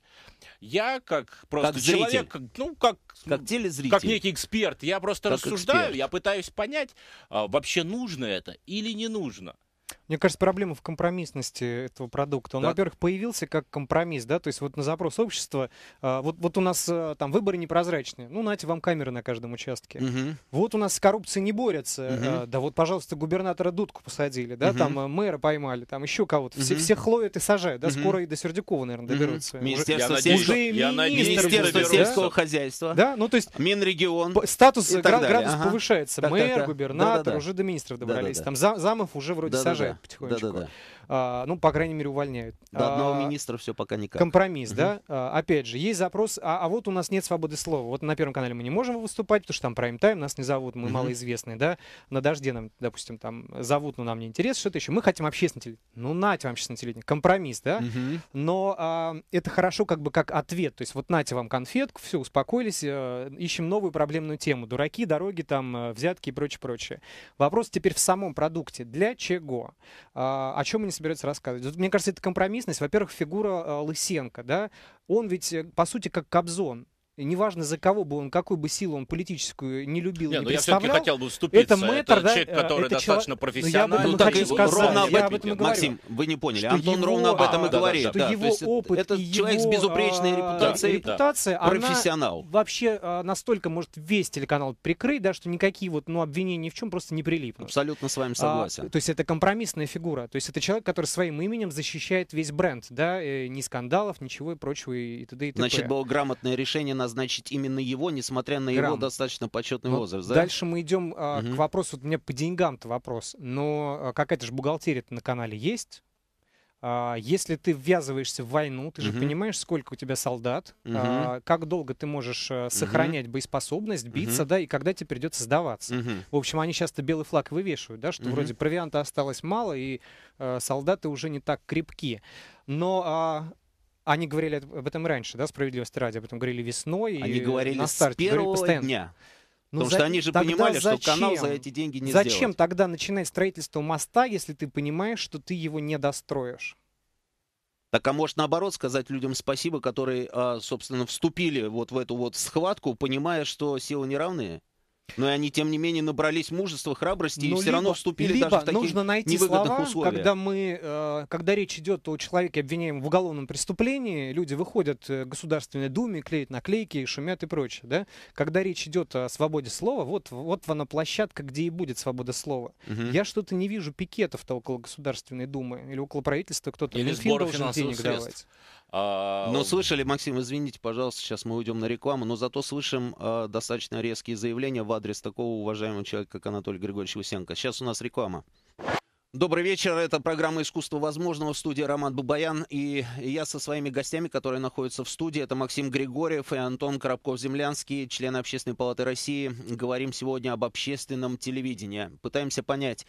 Я как просто как человек, как, ну как как телезритель, как некий эксперт, я просто как рассуждаю, эксперт. я пытаюсь понять, а, вообще нужно это или не нужно. Мне кажется, проблема в компромиссности этого продукта. Он, да. во-первых, появился как компромисс, да, то есть вот на запрос общества, а, вот, вот у нас э, там выборы непрозрачные, ну, знаете, вам камеры на каждом участке. Угу. Вот у нас с коррупцией не борются, угу. да вот, пожалуйста, губернатора Дудку посадили, да, угу. там э, мэра поймали, там еще кого-то. Все, всех ловят и сажают, да, угу. скоро и до Сердюкова, наверное, доберутся. Угу. Министерство, уже, сельского, я Министерство сельского да? хозяйства. Да, ну, то есть... Минрегион. Статус, гра- градус ага. повышается. Так, мэр, так, губернатор, да, да, уже до министров добрались. Там замов уже вроде сажают потихонечку. Да, да, да. А, ну, по крайней мере, увольняют. До одного а, министра все пока никак. Компромисс, угу. да? А, опять же, есть запрос, а, а вот у нас нет свободы слова. Вот на Первом канале мы не можем выступать, потому что там прайм-тайм, нас не зовут, мы угу. малоизвестные, да? На Дожде нам, допустим, там зовут, но нам не интересно, что-то еще. Мы хотим общественный телевидение. Ну, нате вам общественный телевидение. Компромисс, да? Угу. Но а, это хорошо как бы как ответ. То есть вот нате вам конфетку, все, успокоились, э, ищем новую проблемную тему. Дураки, дороги, там, э, взятки и прочее, прочее. Вопрос теперь в самом продукте. Для чего? А, о чем они не собираются рассказывать. Мне кажется, это компромиссность. Во-первых, фигура э, Лысенко, да, он ведь, э, по сути, как Кобзон неважно за кого бы он, какую бы силу он политическую не любил, не, не но ну, представлял. Я все-таки хотел бы вступиться. Это мэтр, это да, человек, э, который это достаточно человек, ну, профессиональный. Я ну, так хочу сказать, ровно об этом, этом Максим, вы не поняли. Антон его, ровно об этом а, и да, говорит. Что да, его да, опыт это его, человек с безупречной а, репутацией. Репутация, да. профессионал. Она вообще а, настолько может весь телеканал прикрыть, да, что никакие вот, ну, обвинения ни в чем просто не прилипнут. Абсолютно с вами а, согласен. А, то есть это компромиссная фигура. То есть это человек, который своим именем защищает весь бренд, да, э, ни скандалов, ничего и прочего и т.д. и т.п. Значит, было грамотное решение на назначить именно его, несмотря на Грамм. его достаточно почетный вот ну, возраст. Да? Дальше мы идем э, угу. к вопросу, вот у меня по деньгам-то вопрос, но а, какая-то же бухгалтерия на канале есть? А, если ты ввязываешься в войну, ты же Uh -huh. понимаешь, сколько у тебя солдат, Uh -huh. как долго ты можешь э, сохранять Uh -huh. боеспособность, биться, угу. да, и когда тебе придется сдаваться. Угу. В общем, они часто белый флаг вывешивают, да, что угу. вроде провианта осталось мало, и э, солдаты уже не так крепки. Но они говорили об этом раньше, да, справедливости ради, об этом говорили весной. Они и говорили на старте, с первого говорили дня. Ну, Потому за... что они же понимали, зачем? что канал за эти деньги не Зачем сделать. тогда начинать строительство моста, если ты понимаешь, что ты его не достроишь? Так а может наоборот сказать людям спасибо, которые, а, собственно, вступили вот в эту вот схватку, понимая, что силы неравные? Но и они, тем не менее, набрались мужества, храбрости Но и ну, все либо, равно вступили либо даже в такие нужно найти слова, условиях. Когда, мы, э, когда речь идет о человеке, обвиняемом в уголовном преступлении, люди выходят в э, Государственной Думе, клеят наклейки, шумят и прочее. Да? Когда речь идет о свободе слова, вот, вот она площадка, где и будет свобода слова. Угу. Я что-то не вижу пикетов-то около Государственной Думы или около правительства кто-то. Или сбора финансовых денег средств. Давать. А, но слышали, Максим, извините, пожалуйста, сейчас мы уйдем на рекламу, но зато слышим а, достаточно резкие заявления в адрес такого уважаемого человека, как Анатолий Григорьевич Усенко. Сейчас у нас реклама. Добрый вечер. Это программа «Искусство возможного» в студии Роман Бабаян. И я со своими гостями, которые находятся в студии, это Максим Григорьев и Антон Коробков-Землянский, члены Общественной палаты России. Говорим сегодня об общественном телевидении. Пытаемся понять,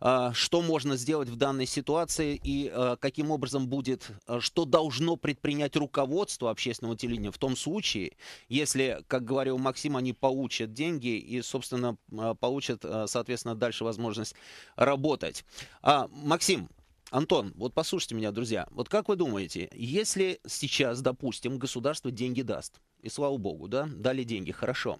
а, что можно сделать в данной ситуации и а, каким образом будет, а, что должно предпринять руководство общественного телевидения в том случае, если, как говорил Максим, они получат деньги и, собственно, получат, соответственно, дальше возможность работать. А, Максим, Антон, вот послушайте меня, друзья. Вот как вы думаете, если сейчас, допустим, государство деньги даст, и слава богу, да, дали деньги, хорошо.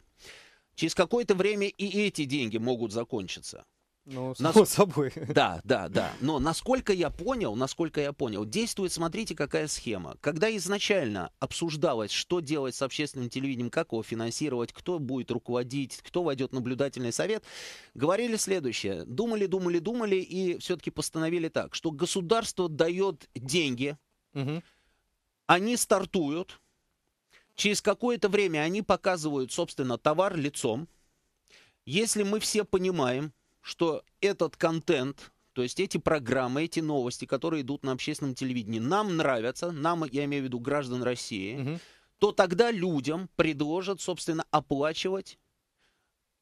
Через какое-то время и эти деньги могут закончиться. Ну, само Нас... собой. [laughs] Да, да, да. Но насколько я понял, насколько я понял, действует, смотрите, какая схема. Когда изначально обсуждалось, что делать с общественным телевидением, как его финансировать, кто будет руководить, кто войдет в наблюдательный совет, говорили следующее. Думали, думали, думали и все-таки постановили так, что государство дает деньги, угу. они стартуют, через какое-то время они показывают, собственно, товар лицом. Если мы все понимаем, что этот контент, то есть эти программы, эти новости, которые идут на общественном телевидении, нам нравятся, нам, я имею в виду граждан России, угу. то тогда людям предложат, собственно, оплачивать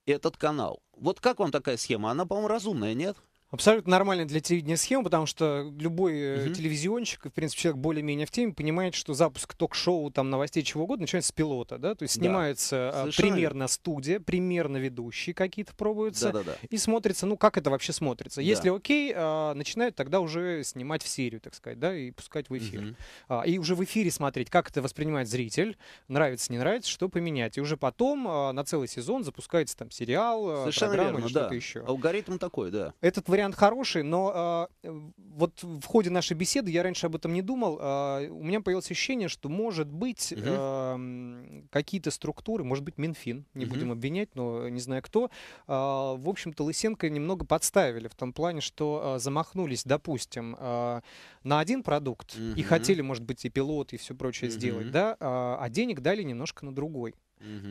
этот канал. Вот как вам такая схема? Она, по-моему, разумная, нет? Абсолютно нормально для телевидения схема, потому что любой Uh э, -huh. телевизионщик, в принципе, человек более-менее в теме, понимает, что запуск ток-шоу, там, новостей, чего угодно, начинается с пилота, да? То есть снимается а, Совершенно. примерно студия, примерно ведущие какие-то пробуются. Да, да, да. И смотрится, ну, как это вообще смотрится. Да. Если окей, а, начинают тогда уже снимать в серию, так сказать, да, и пускать в эфир. Uh -huh. А, и уже в эфире смотреть, как это воспринимает зритель, нравится, не нравится, что поменять. И уже потом а, на целый сезон запускается там сериал, а, Совершенно программа верно, или что-то еще. Алгоритм такой, да. Этот вариант вариант хороший, но э, вот в ходе нашей беседы, я раньше об этом не думал, э, у меня появилось ощущение, что, может быть, угу. э, какие-то структуры, может быть, Минфин, не угу. будем обвинять, но не знаю кто, э, в общем-то, Лысенко немного подставили в том плане, что э, замахнулись, допустим, э, на один продукт угу. и хотели, может быть, и пилот, и все прочее угу. сделать, да, э, а денег дали немножко на другой.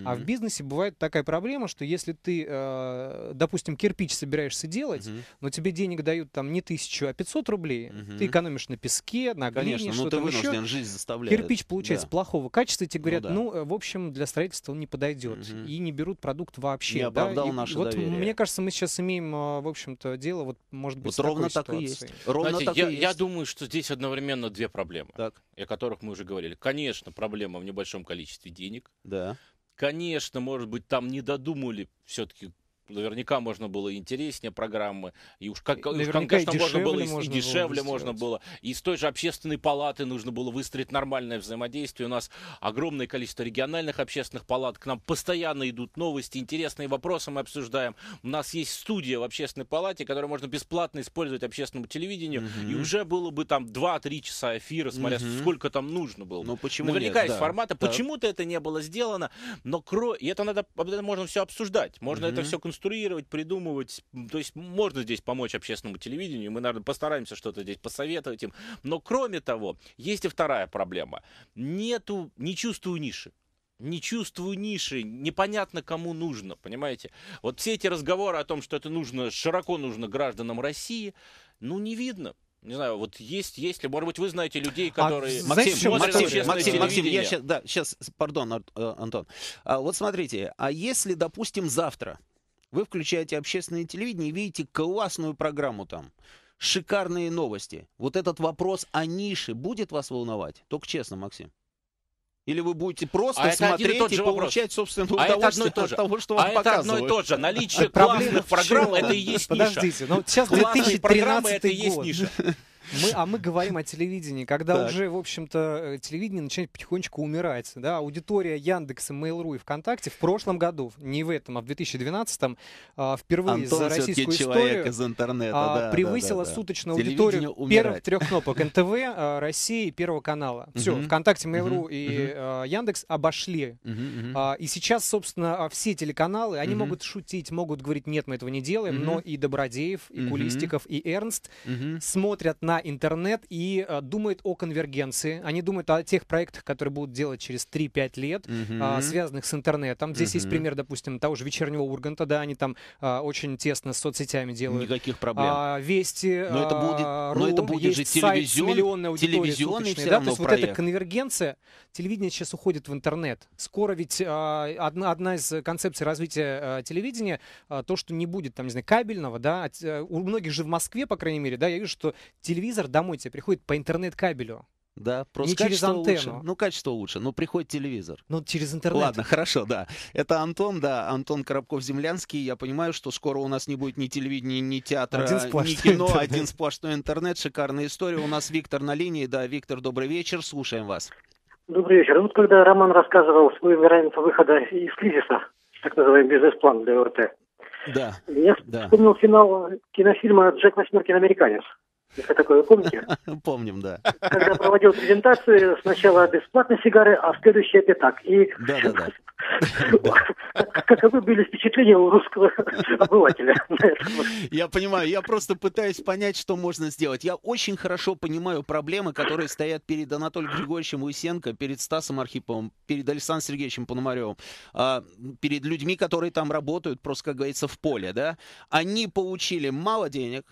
А в бизнесе бывает такая проблема, что если ты, э, допустим, кирпич собираешься делать, угу. но тебе денег дают там не тысячу, а 500 рублей, угу. ты экономишь на песке, на глине, Конечно, что ну ты вынужден, еще. жизнь заставляет. Кирпич получается да. плохого качества, и тебе ну говорят, ну, да. ну, э, в общем, для строительства он не подойдет. Угу. И не берут продукт вообще. Не оправдал да? наше вот доверие. Мне кажется, мы сейчас имеем, э, в общем-то, дело, вот, может быть, вот ровно так ситуацией. и есть. Ровно Знаете, так я, и есть. я думаю, что здесь одновременно две проблемы, так. о которых мы уже говорили. Конечно, проблема в небольшом количестве денег. Да. Конечно, может быть, там не додумали все-таки наверняка можно было интереснее программы, и уж, как, уж конечно, и можно было, и, можно дешевле было можно было. И с той же общественной палаты нужно было выстроить нормальное взаимодействие. У нас огромное количество региональных общественных палат, к нам постоянно идут новости, интересные вопросы мы обсуждаем. У нас есть студия в общественной палате, которую можно бесплатно использовать общественному телевидению, угу. и уже было бы там 2-3 часа эфира, смотря угу. сколько там нужно было. Ну, почему наверняка нет? есть да. форматы. Да. Почему-то это не было сделано, но кро... и это надо, об этом можно все обсуждать, можно угу. это все конструировать, придумывать. То есть можно здесь помочь общественному телевидению, мы, наверное, постараемся что-то здесь посоветовать им. Но кроме того, есть и вторая проблема. Нету, не чувствую ниши не чувствую ниши, непонятно кому нужно, понимаете? Вот все эти разговоры о том, что это нужно, широко нужно гражданам России, ну не видно. Не знаю, вот есть, есть ли, может быть, вы знаете людей, а которые... А, Максим, знаете, Максим, Максим, Максим, я сейчас, да, сейчас, пардон, э, Антон. А, вот смотрите, а если, допустим, завтра вы включаете общественное телевидение и видите классную программу там. Шикарные новости. Вот этот вопрос о нише будет вас волновать? Только честно, Максим. Или вы будете просто а смотреть и, и получать собственное а удовольствие а это одно и то же. от того, что вам а показывают. это одно и то же. Наличие классных программ – это и есть ниша. Подождите, ну сейчас 2013 программы – это и есть ниша. Мы, а мы говорим о телевидении, когда так. уже, в общем-то, э, телевидение начинает потихонечку умирать. Да? Аудитория Яндекса, Mail.ru и ВКонтакте в прошлом году, не в этом, а в 2012-м, а, впервые Антон за российскую историю из интернета, а, да, превысила да, да, суточную аудиторию умирает. первых трех кнопок [laughs] НТВ, а, России и Первого канала. Все, ВКонтакте, Mail.ru и а, Яндекс обошли. И сейчас, собственно, все телеканалы, они могут шутить, могут говорить, нет, мы этого не делаем, но и Добродеев, и Кулистиков, и Эрнст смотрят на на интернет и э, думают о конвергенции. Они думают о тех проектах, которые будут делать через 3-5 лет, mm-hmm. э, связанных с интернетом. Здесь mm-hmm. есть пример, допустим, того же вечернего Урганта, да, они там э, очень тесно с соцсетями делают. Никаких проблем. А, вести, но это будет, а, но это будет же телевизион, миллионной телевизионный все да, то есть проект. вот эта конвергенция, телевидение сейчас уходит в интернет. Скоро ведь а, одна, одна из концепций развития а, телевидения, а, то, что не будет там, не знаю, кабельного, да, от, а, э, у многих же в Москве, по крайней мере, да, я вижу, что телевидение телевизор домой тебе приходит по интернет-кабелю. Да, просто не качество через антенну. лучше. Ну, качество лучше. но приходит телевизор. Ну, через интернет. Ладно, [laughs] хорошо, да. Это Антон, да, Антон Коробков-Землянский. Я понимаю, что скоро у нас не будет ни телевидения, ни театра, один ни кино, интернет. один сплошной интернет. Шикарная история. У нас Виктор на линии. Да, Виктор, добрый вечер, слушаем вас. Добрый вечер. Ну, вот когда Роман рассказывал свою вероятность выхода из кризиса, так называемый бизнес-план для ОРТ, да, я да. вспомнил финал кинофильма «Джек Восьмеркин американец». Если такое вы помните? [laughs] Помним, да. Когда проводил презентацию, сначала бесплатные сигары, а следующая пятак. И да, да, [laughs] да. Каковы были впечатления у русского обывателя? Я понимаю, я просто пытаюсь понять, что можно сделать. Я очень хорошо понимаю проблемы, которые стоят перед Анатолием Григорьевичем Уисенко, перед Стасом Архиповым, перед Александром Сергеевичем Пономаревым, а, перед людьми, которые там работают, просто, как говорится, в поле. Да? Они получили мало денег,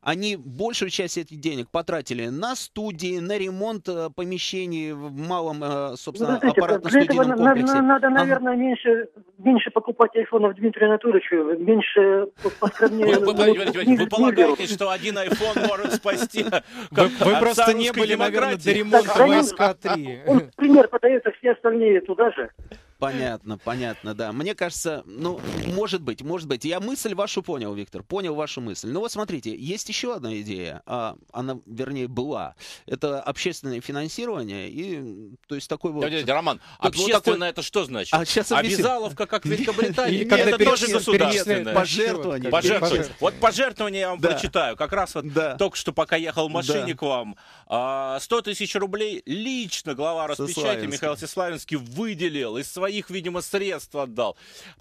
они большую часть этих денег потратили на студии, на ремонт э, помещений в малом, э, собственно, ну, аппаратно-студийном комплексе. Надо, надо наверное, ага. меньше, меньше покупать айфонов Дмитрию Анатольевичу, меньше поскромнее. Вы, полагаете, что один айфон может спасти? Вы, вы просто не были, наверное, до ремонта 3 а, пример подается, а все остальные туда же. Понятно, понятно, да. Мне кажется, ну, может быть, может быть. Я мысль вашу понял, Виктор, понял вашу мысль. Ну вот смотрите, есть еще одна идея, а, она, вернее, была. Это общественное финансирование и, то есть, такой вот... Дядя, дядя Роман, ну, общественное это что значит? А, сейчас Обязаловка, как в [laughs] Великобритании, это тоже государственное. Пожертвование. Пожертвование. Вот пожертвование я вам прочитаю. Как раз вот только что, пока ехал в машине к вам, 100 а, тысяч рублей лично глава распечати Михаил Сеславинский выделил из своей своих, видимо, средств отдал.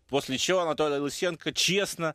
После чего Анатолий Лысенко честно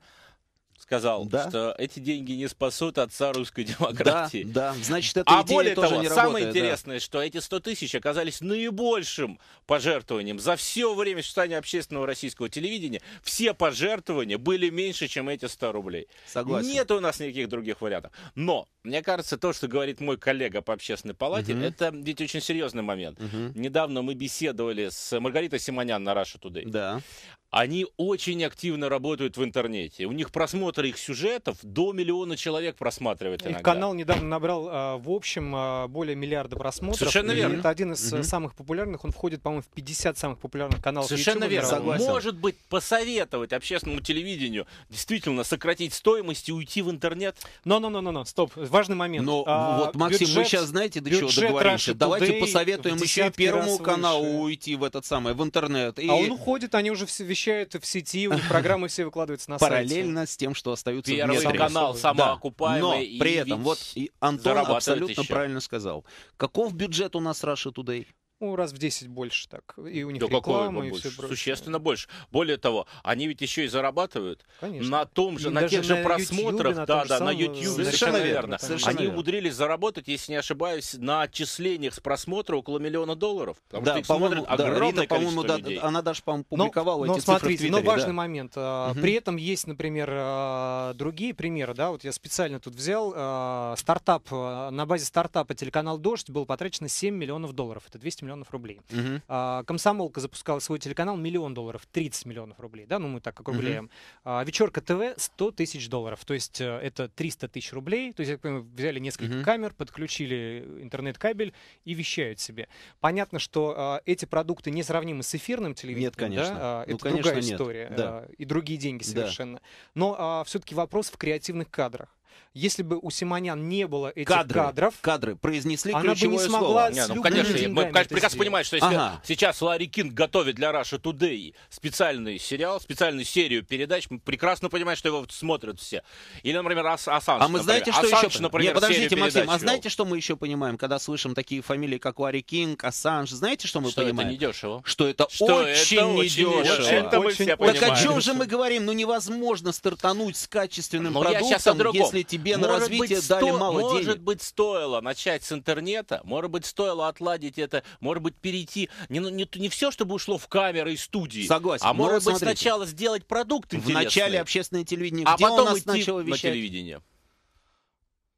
сказал, да. что эти деньги не спасут отца русской демократии. Да, да. значит, это А более тоже того, не самое интересное, да. что эти 100 тысяч оказались наибольшим пожертвованием за все время существования общественного российского телевидения. Все пожертвования были меньше, чем эти 100 рублей. Согласен. Нет у нас никаких других вариантов. Но, мне кажется, то, что говорит мой коллега по общественной палате, угу. это ведь очень серьезный момент. Угу. Недавно мы беседовали с Маргаритой Симонян на Russia Today. Да. Они очень активно работают в интернете. У них просмотр просмотра их сюжетов до миллиона человек просматривает иногда. Их канал недавно набрал а, в общем а, более миллиарда просмотров. Совершенно верно. это один из угу. самых популярных. Он входит, по-моему, в 50 самых популярных каналов. Совершенно YouTube, верно. Согласен. Может быть, посоветовать общественному телевидению действительно сократить стоимость и уйти в интернет? Но-но-но-но, стоп. Важный момент. Но а, вот, Максим, бюджет, вы сейчас знаете, до чего договоримся? Давайте Today посоветуем еще и Первому каналу выше. уйти в этот самый, в интернет. А и... А он уходит, они уже все вещают в сети, у них [laughs] программы все выкладываются на сайте. Параллельно с тем, что что остаются Первый в метре. канал самоокупаемый. Да. Но и при этом, вот Антон абсолютно еще. правильно сказал. Каков бюджет у нас Russia Today? ну, раз в 10 больше так. И у них да реклама, и больше? все прочее. Существенно больше. Более того, они ведь еще и зарабатывают Конечно. на том же, и на тех же на просмотрах, YouTube, на да, да, на YouTube. Совершенно верно. Совершенно они верно. умудрились заработать, если не ошибаюсь, на отчислениях с просмотра около миллиона долларов. Потому да, что их смотрят да, огромное Рита, количество да, людей. Она даже, по-моему, публиковала но, эти но, цифры смотрите, в Твиттере. Но важный да. момент. Угу. При этом есть, например, а, другие примеры, да, вот я специально тут взял а, стартап, на базе стартапа телеканал «Дождь» был потрачено 7 миллионов долларов. Это 200 миллионов миллионов рублей. Угу. А, Комсомолка запускала свой телеканал миллион долларов, 30 миллионов рублей, да, ну мы так округляем. Угу. А, Вечерка ТВ 100 тысяч долларов, то есть э, это 300 тысяч рублей, то есть как мы взяли несколько угу. камер, подключили интернет-кабель и вещают себе. Понятно, что а, эти продукты не сравнимы с эфирным телевидением. Нет, конечно. Да? А, ну, это конечно, другая история Да. А, и другие деньги совершенно. Да. Но а, все-таки вопрос в креативных кадрах. Если бы у Симонян не было этих кадры, кадров, кадры произнесли она ключевое бы не смогла слово. Не, ну, конечно, мы конечно, прекрасно понимаем, что если ага. сейчас Ларри Кинг готовит для Russia Today специальный сериал, специальную серию передач, мы прекрасно понимаем, что его смотрят все. Или, например, Ас Асанж. А мы знаете, что Ассанж, еще... Например, Нет, подождите, Максим, а знаете, что мы еще понимаем, когда слышим такие фамилии, как Ларри Кинг, Ассанж? Знаете, что мы что понимаем? Это недешево. Что это что очень это недешево. Очень, это мы все понимаем. Так о чем же мы говорим? Ну невозможно стартануть с качественным Но ну, продуктом, если если тебе может на развитие быть, дали сто... мало может денег. Может быть, стоило начать с интернета, может быть, стоило отладить это, может быть, перейти. Не, ну, не, не все, чтобы ушло в камеры и студии. Согласен. А может быть, смотрите. сначала сделать продукт интересный. Вначале общественное телевидение. А Где потом идти начало вещать? на телевидение.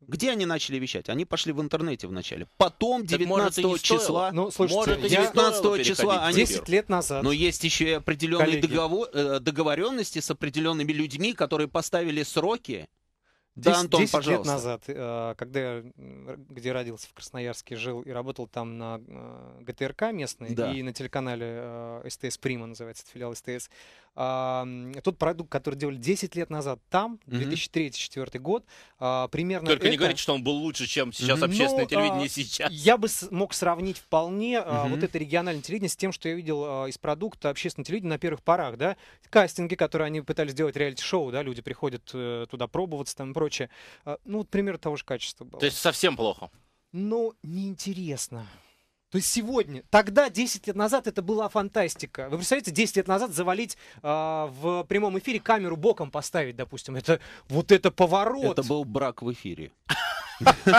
Где они начали вещать? Они пошли в интернете вначале. Потом 19 может, числа, ну, слушайте, может, 19 числа они 10 лет назад. Но есть еще и определенные договор, э, договоренности с определенными людьми, которые поставили сроки да, Антон, 10 пожалуйста. лет назад, э, когда я, где родился в Красноярске, жил и работал там на э, ГТРК местный да. и на телеканале э, СТС Прима, называется филиал СТС, а, тот продукт, который делали 10 лет назад там, 2003-2004 год, а, примерно Только это... не говорите, что он был лучше, чем сейчас mm общественное ну, телевидение а, сейчас. Я бы мог сравнить вполне э, вот это региональное телевидение с тем, что я видел из продукта общественного телевидения на первых порах, да, кастинги, которые они пытались сделать реалити-шоу, да, люди приходят э, туда пробоваться там и прочее. ну, вот пример того же качества был. То есть совсем плохо? Ну, неинтересно. То есть сегодня, тогда, 10 лет назад, это была фантастика. Вы представляете, 10 лет назад завалить э, в прямом эфире камеру боком поставить, допустим. Это вот это поворот. Это был брак в эфире.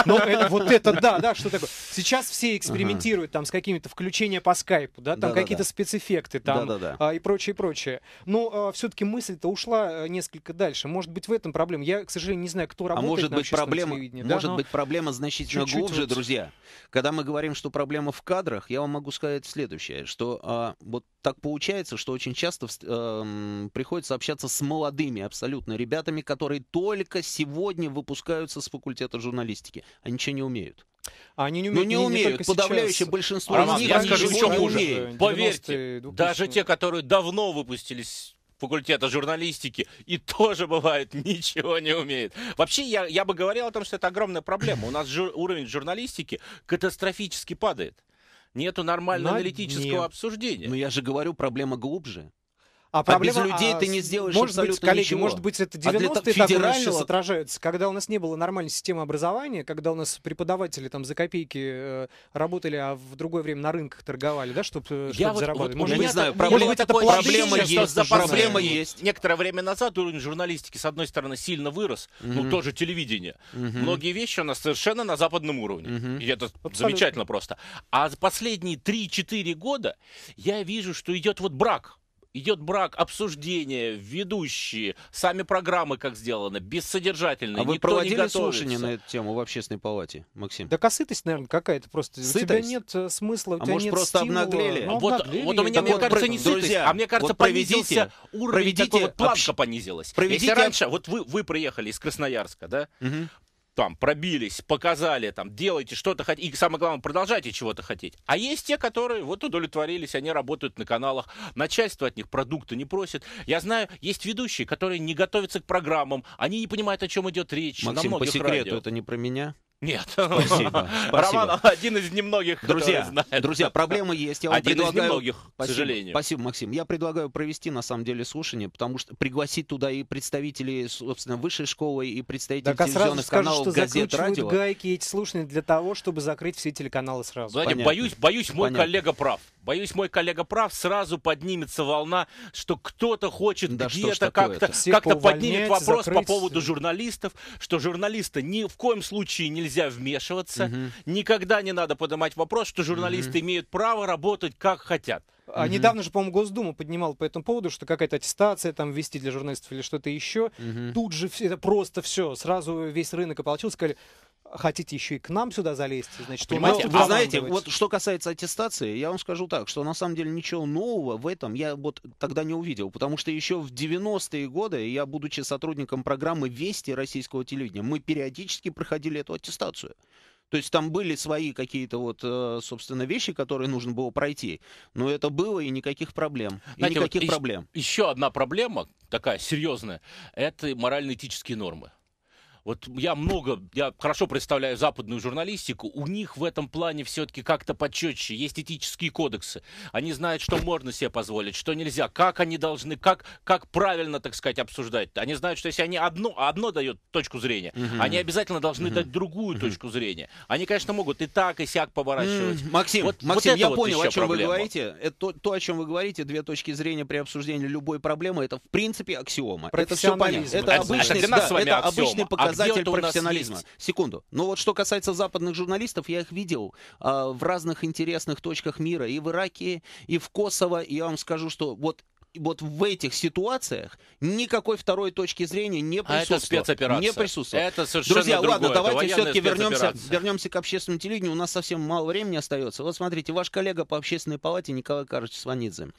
Но ну, вот это да, да, что такое. Сейчас все экспериментируют там с какими-то включения по скайпу, да, там какие-то спецэффекты там да, а, и прочее, прочее. Но а, все-таки мысль-то ушла э, несколько дальше. Может быть, в этом проблема. Я, к сожалению, не знаю, кто а работает а может быть, проблема, Может быть, проблема значительно глубже, друзья. Когда мы говорим, что проблема в кадрах я вам могу сказать следующее, что а, вот так получается, что очень часто э, приходится общаться с молодыми абсолютно ребятами, которые только сегодня выпускаются с факультета журналистики, они ничего не умеют. Они не ну, умеют, ну, не умеют. Подавляющее сейчас. большинство Роман, из них я скажу, еще Умеют. Поверьте, даже те, которые давно выпустились факультета журналистики и тоже бывает [laughs] ничего не умеет. Вообще я, я бы говорил о том, что это огромная проблема. У нас жур, уровень журналистики катастрофически падает. Нету нормального На... аналитического Нет. обсуждения. Но я же говорю, проблема глубже. А, проблема, а без людей а, ты не сделаешь может абсолютно быть, коллеги, ничего. Может быть, это 90-е а так сейчас отражаются, когда у нас не было нормальной системы образования, когда у нас преподаватели там за копейки э, работали, а в другое время на рынках торговали, да, чтобы э, Я вот, зарабатывать. Вот, может, не знаю, проблема, может быть, это плоды, проблема есть. проблема есть. Некоторое время назад уровень журналистики, с одной стороны, сильно вырос, mm-hmm. ну, тоже телевидение. Mm-hmm. Многие вещи у нас совершенно на западном уровне. Mm-hmm. И это Абсолютно. замечательно просто. А за последние 3-4 года я вижу, что идет вот брак идет брак, обсуждение, ведущие, сами программы как сделаны, бессодержательные. А вы проводили слушание на эту тему в общественной палате, Максим? Да косытость, наверное, какая-то просто. Сытость? У тебя нет э, смысла, у а может, нет просто стимула. обнаглели? Ну, вот, обнаглели. Вот, у меня, так мне вот, кажется, не друзья, сытость, а мне кажется, вот проведите, уровень, проведите, такой вот планка общ... понизилась. Проведите, Если раньше, вот вы, вы приехали из Красноярска, да? Угу там пробились, показали, там, делайте что-то хотите, и самое главное, продолжайте чего-то хотеть. А есть те, которые вот удовлетворились, они работают на каналах, начальство от них продукта не просит. Я знаю, есть ведущие, которые не готовятся к программам, они не понимают, о чем идет речь. Максим, на по секрету радио. это не про меня? Нет. Спасибо. [laughs] Роман один из немногих, друзья, знает. Друзья, проблема есть. Я вам один предлагаю... из немногих, спасибо, к сожалению. Спасибо, Максим. Я предлагаю провести, на самом деле, слушание, потому что пригласить туда и представителей, собственно, высшей школы, и представителей так, телевизионных а сразу каналов, скажут, что газет, радио. гайки эти слушания для того, чтобы закрыть все телеканалы сразу. Знаете, Понятно. боюсь, боюсь, мой Понятно. коллега прав. Боюсь, мой коллега прав, сразу поднимется волна, что кто-то хочет да где-то как-то как поднимет вопрос закрыть... по поводу журналистов, что журналиста ни в коем случае нельзя нельзя вмешиваться, угу. никогда не надо поднимать вопрос, что журналисты угу. имеют право работать как хотят. А mm-hmm. недавно же, по-моему, Госдума поднимал по этому поводу, что какая-то аттестация там ввести для журналистов или что-то еще. Mm-hmm. Тут же это просто все, сразу весь рынок ополчился, сказали, хотите еще и к нам сюда залезть, значит, Понимаете, у нас а знаете, вот что касается аттестации, я вам скажу так, что на самом деле ничего нового в этом я вот тогда не увидел, потому что еще в 90-е годы, я, будучи сотрудником программы «Вести» российского телевидения, мы периодически проходили эту аттестацию. То есть там были свои какие-то вот, э, собственно, вещи, которые нужно было пройти. Но это было и никаких проблем. Знаете, и никаких вот проблем. Еще одна проблема, такая серьезная, это морально-этические нормы. Вот я много, я хорошо представляю западную журналистику, у них в этом плане все-таки как-то почетче, есть этические кодексы. Они знают, что можно себе позволить, что нельзя, как они должны, как, как правильно, так сказать, обсуждать. Они знают, что если они одно, одно дают точку зрения, угу. они обязательно должны угу. дать другую угу. точку зрения. Они, конечно, могут и так, и сяк поворачивать. Максим, вот, Максим, вот я вот понял, о чем проблема. вы говорите. Это то, то, о чем вы говорите, две точки зрения при обсуждении любой проблемы, это в принципе аксиома. Это все понятно. Это, обычный, да, это аксиома. обычный показатель показатель профессионализма. Секунду. Ну вот что касается западных журналистов, я их видел э, в разных интересных точках мира. И в Ираке, и в Косово. И я вам скажу, что вот вот в этих ситуациях никакой второй точки зрения не присутствует. А это спецоперация. Не присутствует. Это совершенно Друзья, другое. ладно, давайте все-таки вернемся, вернемся к общественному телевидению. У нас совсем мало времени остается. Вот смотрите, ваш коллега по общественной палате Николай Карыч Сванидзе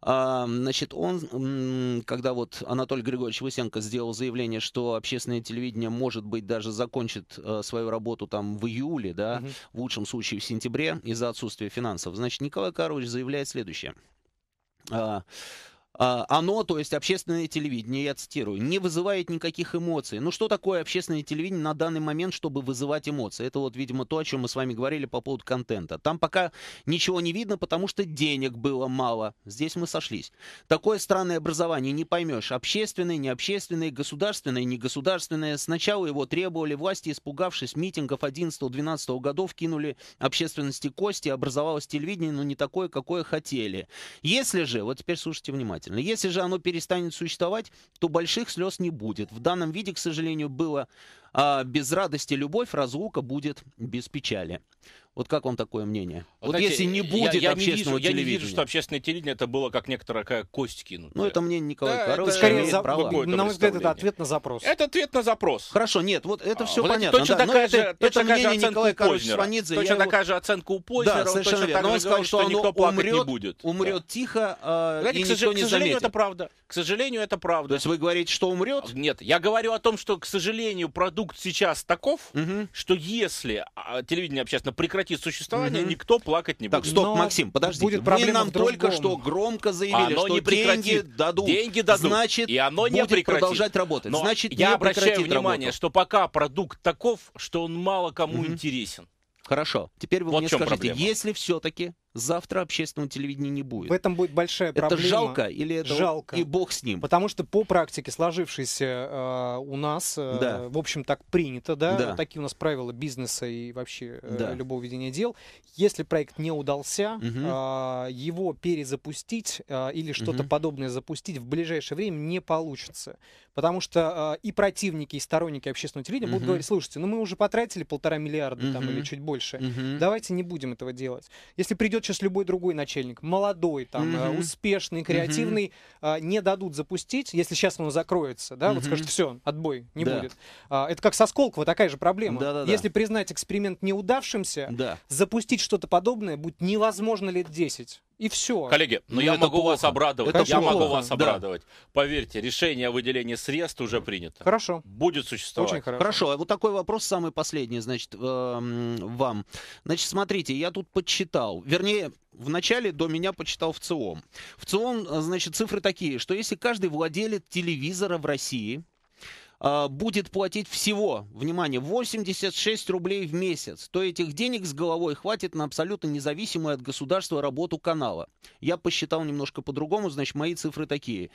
а, значит, он, когда вот Анатолий Григорьевич Лысенко сделал заявление, что общественное телевидение, может быть, даже закончит э, свою работу там в июле, да, угу. в лучшем случае в сентябре из-за отсутствия финансов, значит, Николай Карлович заявляет следующее. А, а, оно, то есть общественное телевидение, я цитирую, не вызывает никаких эмоций. Ну что такое общественное телевидение на данный момент, чтобы вызывать эмоции? Это вот, видимо, то, о чем мы с вами говорили по поводу контента. Там пока ничего не видно, потому что денег было мало. Здесь мы сошлись. Такое странное образование, не поймешь, общественное, не общественное, государственное, не государственное. Сначала его требовали власти, испугавшись митингов 11-12 годов, кинули общественности кости, образовалось телевидение, но не такое, какое хотели. Если же, вот теперь слушайте внимательно, обязательно. Если же оно перестанет существовать, то больших слез не будет. В данном виде, к сожалению, было а, без радости любовь, разлука будет без печали. Вот как вам такое мнение? Вот, Знаете, если не будет я, я общественного не вижу, телевидения. Я не вижу, что общественное телевидение это было как некоторая какая кость кинуть. Ну, это мнение Николая да, Коровича. Скорее, за... права. на мой взгляд, это ответ на запрос. Это ответ на запрос. Хорошо, нет, вот это а, все вот понятно. Точно да, такая же, это, точно это такая мнение Николая Коровича Сванидзе. Точно я такая его... же оценка у Познера. Да, совершенно верно. Но он сказал, что, что никто плакать умрет, не будет. умрет тихо а, и к, никто не к сожалению, это правда. К сожалению, это правда. То есть вы говорите, что умрет? А, нет, я говорю о том, что, к сожалению, продукт сейчас таков, что если телевидение общественно прекратит прекратит существование, угу. никто плакать не будет. Так, стоп, Но Максим, подожди. Будет Вы нам только что громко заявили, оно что не деньги дадут. Деньги дадут. Значит, и оно не будет прекратит. продолжать работать. Но значит, я обращаю внимание, работу. что пока продукт таков, что он мало кому угу. интересен. Хорошо. Теперь вы вот мне скажите, проблема. если все-таки завтра общественного телевидения не будет. В этом будет большая проблема. Это жалко или это жалко. и бог с ним? Потому что по практике, сложившейся э, у нас, э, да. в общем, так принято, да? да, такие у нас правила бизнеса и вообще э, да. любого ведения дел. Если проект не удался, угу. э, его перезапустить э, или что-то угу. подобное запустить в ближайшее время не получится. Потому что э, и противники, и сторонники общественного телевидения угу. будут говорить, слушайте, ну мы уже потратили полтора миллиарда угу. там или чуть больше, угу. давайте не будем этого делать. Если придет с любой другой начальник, молодой, там, угу. э, успешный, креативный, угу. э, не дадут запустить, если сейчас оно закроется, да, угу. вот скажут, все, отбой не да. будет. А, это как со Сколково, такая же проблема. Да, да, да. Если признать эксперимент неудавшимся, да. запустить что-то подобное будет невозможно лет 10. И все. Коллеги, но, ну но я могу плохо. вас обрадовать. Это я плохо. могу вас обрадовать. Да. Поверьте, решение о выделении средств уже принято. Хорошо. Будет существовать. Очень хорошо. Хорошо. Вот такой вопрос самый последний, значит, эм, вам. Значит, смотрите, я тут подсчитал. Вернее, вначале до меня почитал в ЦИОМ. В ЦИОМ, э, значит, цифры такие, что если каждый владелец телевизора в России а, будет платить всего, внимание, 86 рублей в месяц, то этих денег с головой хватит на абсолютно независимую от государства работу канала. Я посчитал немножко по-другому, значит, мои цифры такие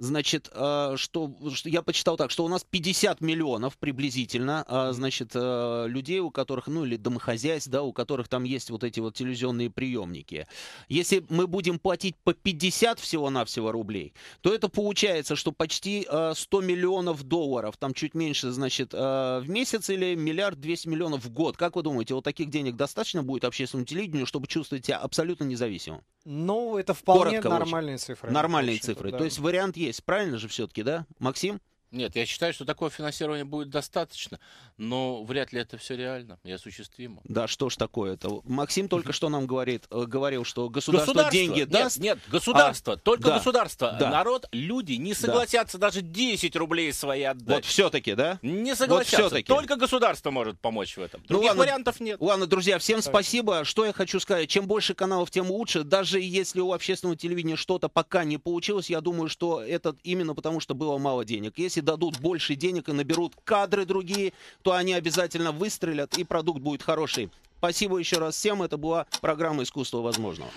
значит, э, что, что я почитал так, что у нас 50 миллионов приблизительно, э, значит, э, людей, у которых, ну или домохозяйств, да, у которых там есть вот эти вот телевизионные приемники. Если мы будем платить по 50 всего-навсего рублей, то это получается, что почти 100 миллионов долларов, там чуть меньше, значит, в месяц или миллиард 200 миллионов в год. Как вы думаете, вот таких денег достаточно будет общественному телевидению, чтобы чувствовать себя абсолютно независимым? Ну, это вполне Коротко нормальные очень. цифры. Нормальные цифры. Да. То есть вариант есть. Правильно же все-таки, да, Максим? Нет, я считаю, что такого финансирования будет достаточно, но вряд ли это все реально и осуществимо. Да, что ж такое это? Максим только что нам говорит, э, говорил, что государство, государство деньги даст. Нет, государство, а, только да, государство. Да. Народ, люди не согласятся да. даже 10 рублей свои отдать. Вот все-таки, да? Не согласятся. Вот все-таки. только государство может помочь в этом. Ну Других ну, ладно, вариантов нет. Ладно, друзья, всем спасибо. Что я хочу сказать? Чем больше каналов, тем лучше. Даже если у общественного телевидения что-то пока не получилось, я думаю, что это именно потому, что было мало денег. Если если дадут больше денег и наберут кадры другие, то они обязательно выстрелят и продукт будет хороший. Спасибо еще раз всем. Это была программа «Искусство возможного».